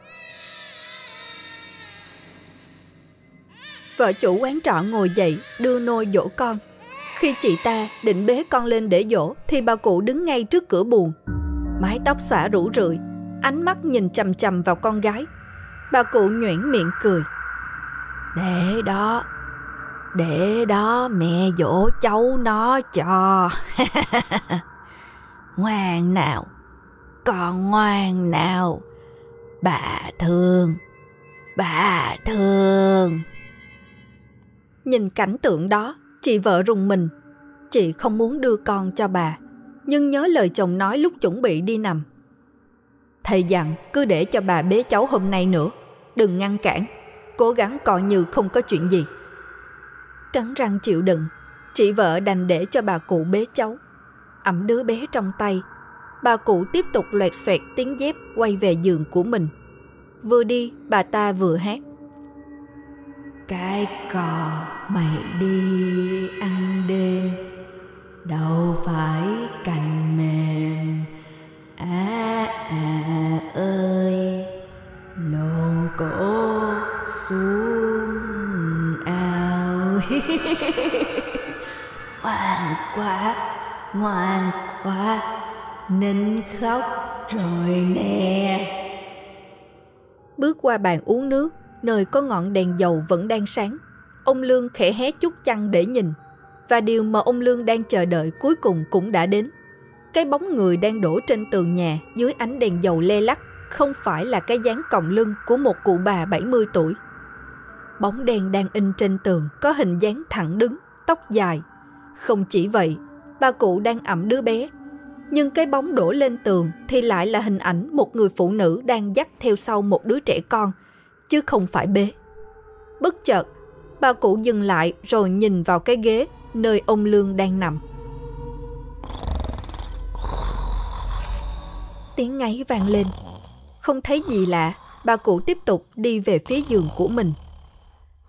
Vợ chủ quán trọ ngồi dậy, đưa nôi dỗ con, khi chị ta định bế con lên để dỗ thì bà cụ đứng ngay trước cửa buồn. Mái tóc xõa rủ rượi, ánh mắt nhìn chầm chầm vào con gái. Bà cụ nhuyễn miệng cười. Để đó, để đó mẹ dỗ cháu nó cho. [laughs] ngoan nào, con ngoan nào. Bà thương, bà thương. Nhìn cảnh tượng đó, Chị vợ rùng mình, chị không muốn đưa con cho bà, nhưng nhớ lời chồng nói lúc chuẩn bị đi nằm. Thầy dặn cứ để cho bà bế cháu hôm nay nữa, đừng ngăn cản, cố gắng coi như không có chuyện gì. Cắn răng chịu đựng, chị vợ đành để cho bà cụ bế cháu, ẩm đứa bé trong tay. Bà cụ tiếp tục loẹt xoẹt tiếng dép quay về giường của mình. Vừa đi, bà ta vừa hát cái cò mày đi ăn đêm đâu phải cành mềm à, à ơi lộn cổ xuống ao [laughs] ngoan quá ngoan quá nín khóc rồi nè bước qua bàn uống nước nơi có ngọn đèn dầu vẫn đang sáng. Ông Lương khẽ hé chút chăn để nhìn. Và điều mà ông Lương đang chờ đợi cuối cùng cũng đã đến. Cái bóng người đang đổ trên tường nhà dưới ánh đèn dầu lê lắc không phải là cái dáng còng lưng của một cụ bà 70 tuổi. Bóng đen đang in trên tường có hình dáng thẳng đứng, tóc dài. Không chỉ vậy, bà cụ đang ẩm đứa bé. Nhưng cái bóng đổ lên tường thì lại là hình ảnh một người phụ nữ đang dắt theo sau một đứa trẻ con – chứ không phải bế. Bất chợt, bà cụ dừng lại rồi nhìn vào cái ghế nơi ông Lương đang nằm. Tiếng ngáy vang lên. Không thấy gì lạ, bà cụ tiếp tục đi về phía giường của mình.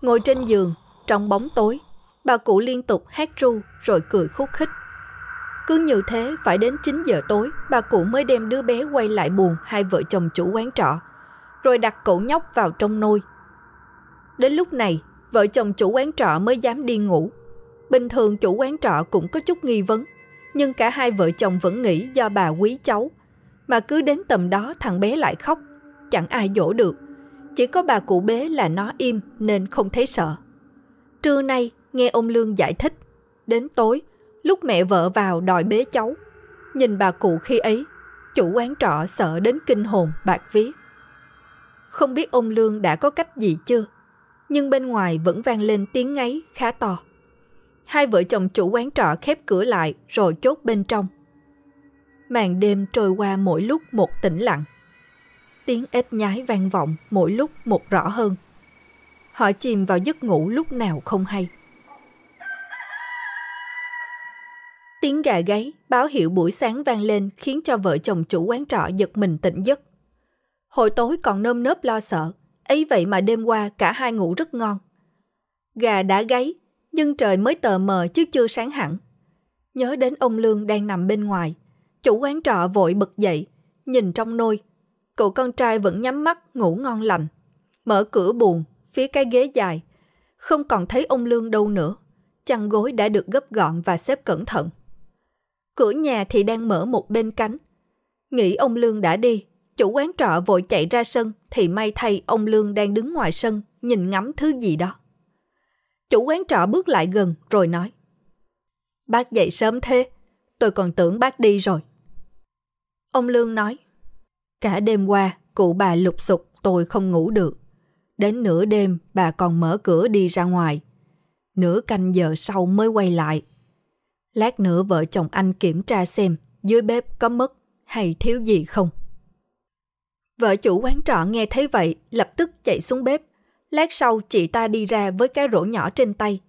Ngồi trên giường, trong bóng tối, bà cụ liên tục hát ru rồi cười khúc khích. Cứ như thế phải đến 9 giờ tối, bà cụ mới đem đứa bé quay lại buồn hai vợ chồng chủ quán trọ rồi đặt cậu nhóc vào trong nôi. Đến lúc này, vợ chồng chủ quán trọ mới dám đi ngủ. Bình thường chủ quán trọ cũng có chút nghi vấn, nhưng cả hai vợ chồng vẫn nghĩ do bà quý cháu. Mà cứ đến tầm đó thằng bé lại khóc, chẳng ai dỗ được. Chỉ có bà cụ bế là nó im nên không thấy sợ. Trưa nay, nghe ông Lương giải thích. Đến tối, lúc mẹ vợ vào đòi bế cháu. Nhìn bà cụ khi ấy, chủ quán trọ sợ đến kinh hồn bạc viết không biết ông Lương đã có cách gì chưa. Nhưng bên ngoài vẫn vang lên tiếng ngáy khá to. Hai vợ chồng chủ quán trọ khép cửa lại rồi chốt bên trong. Màn đêm trôi qua mỗi lúc một tĩnh lặng. Tiếng ếch nhái vang vọng mỗi lúc một rõ hơn. Họ chìm vào giấc ngủ lúc nào không hay. Tiếng gà gáy báo hiệu buổi sáng vang lên khiến cho vợ chồng chủ quán trọ giật mình tỉnh giấc. Hồi tối còn nơm nớp lo sợ, ấy vậy mà đêm qua cả hai ngủ rất ngon. Gà đã gáy, nhưng trời mới tờ mờ chứ chưa sáng hẳn. Nhớ đến ông Lương đang nằm bên ngoài, chủ quán trọ vội bật dậy, nhìn trong nôi. Cậu con trai vẫn nhắm mắt ngủ ngon lành. Mở cửa buồn, phía cái ghế dài. Không còn thấy ông Lương đâu nữa. Chăn gối đã được gấp gọn và xếp cẩn thận. Cửa nhà thì đang mở một bên cánh. Nghĩ ông Lương đã đi, Chủ quán trọ vội chạy ra sân thì may thay ông Lương đang đứng ngoài sân nhìn ngắm thứ gì đó. Chủ quán trọ bước lại gần rồi nói. Bác dậy sớm thế, tôi còn tưởng bác đi rồi. Ông Lương nói. Cả đêm qua, cụ bà lục sục tôi không ngủ được. Đến nửa đêm bà còn mở cửa đi ra ngoài. Nửa canh giờ sau mới quay lại. Lát nữa vợ chồng anh kiểm tra xem dưới bếp có mất hay thiếu gì không. Vợ chủ quán trọ nghe thấy vậy, lập tức chạy xuống bếp. Lát sau, chị ta đi ra với cái rổ nhỏ trên tay.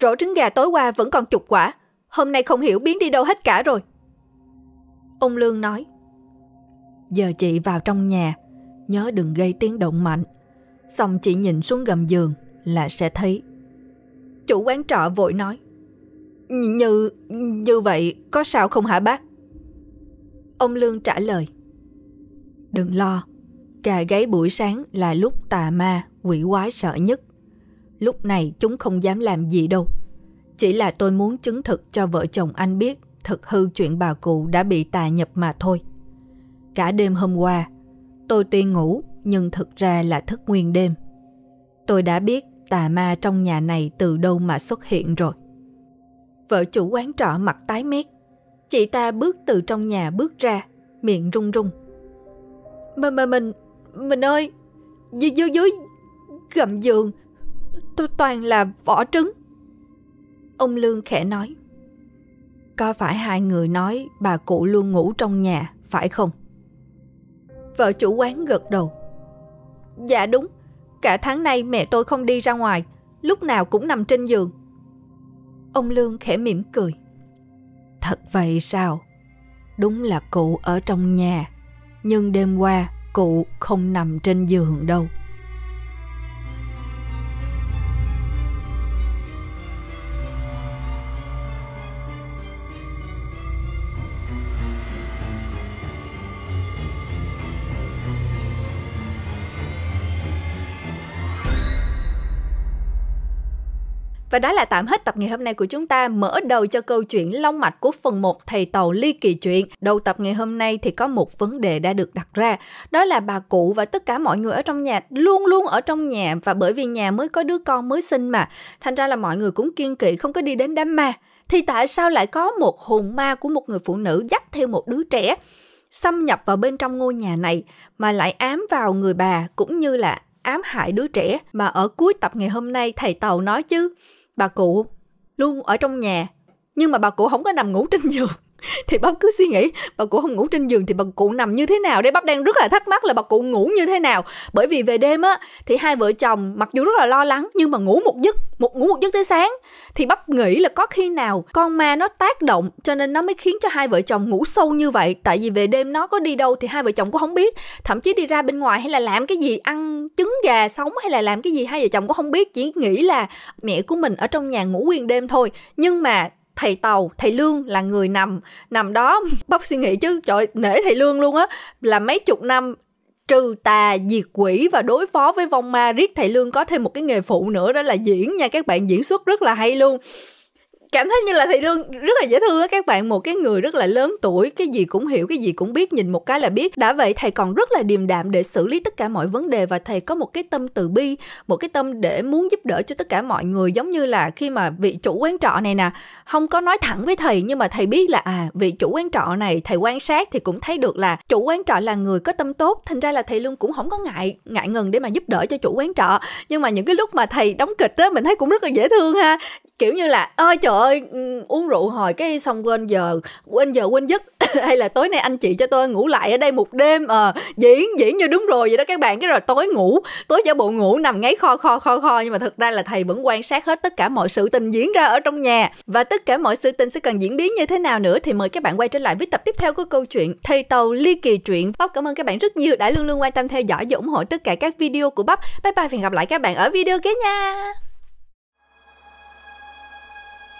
Rổ trứng gà tối qua vẫn còn chục quả, hôm nay không hiểu biến đi đâu hết cả rồi. Ông Lương nói, giờ chị vào trong nhà, nhớ đừng gây tiếng động mạnh. Xong chị nhìn xuống gầm giường là sẽ thấy. Chủ quán trọ vội nói, như, như vậy có sao không hả bác? Ông Lương trả lời, đừng lo. Cà gáy buổi sáng là lúc tà ma, quỷ quái sợ nhất. Lúc này chúng không dám làm gì đâu. Chỉ là tôi muốn chứng thực cho vợ chồng anh biết thực hư chuyện bà cụ đã bị tà nhập mà thôi. Cả đêm hôm qua, tôi tuy ngủ nhưng thực ra là thức nguyên đêm. Tôi đã biết tà ma trong nhà này từ đâu mà xuất hiện rồi. Vợ chủ quán trọ mặt tái mét. Chị ta bước từ trong nhà bước ra, miệng rung rung. Mà mà mình Mình ơi Dưới dưới, dưới gầm giường Tôi toàn là vỏ trứng Ông Lương khẽ nói Có phải hai người nói bà cụ luôn ngủ trong nhà Phải không Vợ chủ quán gật đầu Dạ đúng Cả tháng nay mẹ tôi không đi ra ngoài Lúc nào cũng nằm trên giường Ông Lương khẽ mỉm cười Thật vậy sao Đúng là cụ ở trong nhà nhưng đêm qua cụ không nằm trên giường đâu Và đó là tạm hết tập ngày hôm nay của chúng ta, mở đầu cho câu chuyện long mạch của phần 1 thầy tàu ly kỳ chuyện. Đầu tập ngày hôm nay thì có một vấn đề đã được đặt ra, đó là bà cụ và tất cả mọi người ở trong nhà luôn luôn ở trong nhà và bởi vì nhà mới có đứa con mới sinh mà, thành ra là mọi người cũng kiên kỵ không có đi đến đám ma. Thì tại sao lại có một hồn ma của một người phụ nữ dắt theo một đứa trẻ? xâm nhập vào bên trong ngôi nhà này mà lại ám vào người bà cũng như là ám hại đứa trẻ mà ở cuối tập ngày hôm nay thầy tàu nói chứ bà cụ luôn ở trong nhà nhưng mà bà cụ không có nằm ngủ trên giường thì bắp cứ suy nghĩ bà cụ không ngủ trên giường thì bà cụ nằm như thế nào đấy bắp đang rất là thắc mắc là bà cụ ngủ như thế nào bởi vì về đêm á thì hai vợ chồng mặc dù rất là lo lắng nhưng mà ngủ một giấc một ngủ một giấc tới sáng thì bắp nghĩ là có khi nào con ma nó tác động cho nên nó mới khiến cho hai vợ chồng ngủ sâu như vậy tại vì về đêm nó có đi đâu thì hai vợ chồng cũng không biết thậm chí đi ra bên ngoài hay là làm cái gì ăn trứng gà sống hay là làm cái gì hai vợ chồng cũng không biết chỉ nghĩ là mẹ của mình ở trong nhà ngủ nguyên đêm thôi nhưng mà thầy tàu thầy lương là người nằm nằm đó [laughs] bóc suy nghĩ chứ trời nể thầy lương luôn á là mấy chục năm trừ tà diệt quỷ và đối phó với vong ma riết thầy lương có thêm một cái nghề phụ nữa đó là diễn nha các bạn diễn xuất rất là hay luôn cảm thấy như là thầy lương rất là dễ thương á các bạn một cái người rất là lớn tuổi cái gì cũng hiểu cái gì cũng biết nhìn một cái là biết đã vậy thầy còn rất là điềm đạm để xử lý tất cả mọi vấn đề và thầy có một cái tâm từ bi một cái tâm để muốn giúp đỡ cho tất cả mọi người giống như là khi mà vị chủ quán trọ này nè không có nói thẳng với thầy nhưng mà thầy biết là à vị chủ quán trọ này thầy quan sát thì cũng thấy được là chủ quán trọ là người có tâm tốt thành ra là thầy lương cũng không có ngại ngại ngần để mà giúp đỡ cho chủ quán trọ nhưng mà những cái lúc mà thầy đóng kịch á mình thấy cũng rất là dễ thương ha kiểu như là ôi trời ơi ừ, uống rượu hồi cái xong quên giờ quên giờ quên giấc [laughs] hay là tối nay anh chị cho tôi ngủ lại ở đây một đêm à, diễn diễn như đúng rồi vậy đó các bạn cái rồi tối ngủ tối giả bộ ngủ nằm ngáy kho kho kho kho nhưng mà thực ra là thầy vẫn quan sát hết tất cả mọi sự tình diễn ra ở trong nhà và tất cả mọi sự tình sẽ cần diễn biến như thế nào nữa thì mời các bạn quay trở lại với tập tiếp theo của câu chuyện thầy tàu ly kỳ truyện bắp cảm ơn các bạn rất nhiều đã luôn luôn quan tâm theo dõi và ủng hộ tất cả các video của bắp bye bye và hẹn gặp lại các bạn ở video kế nha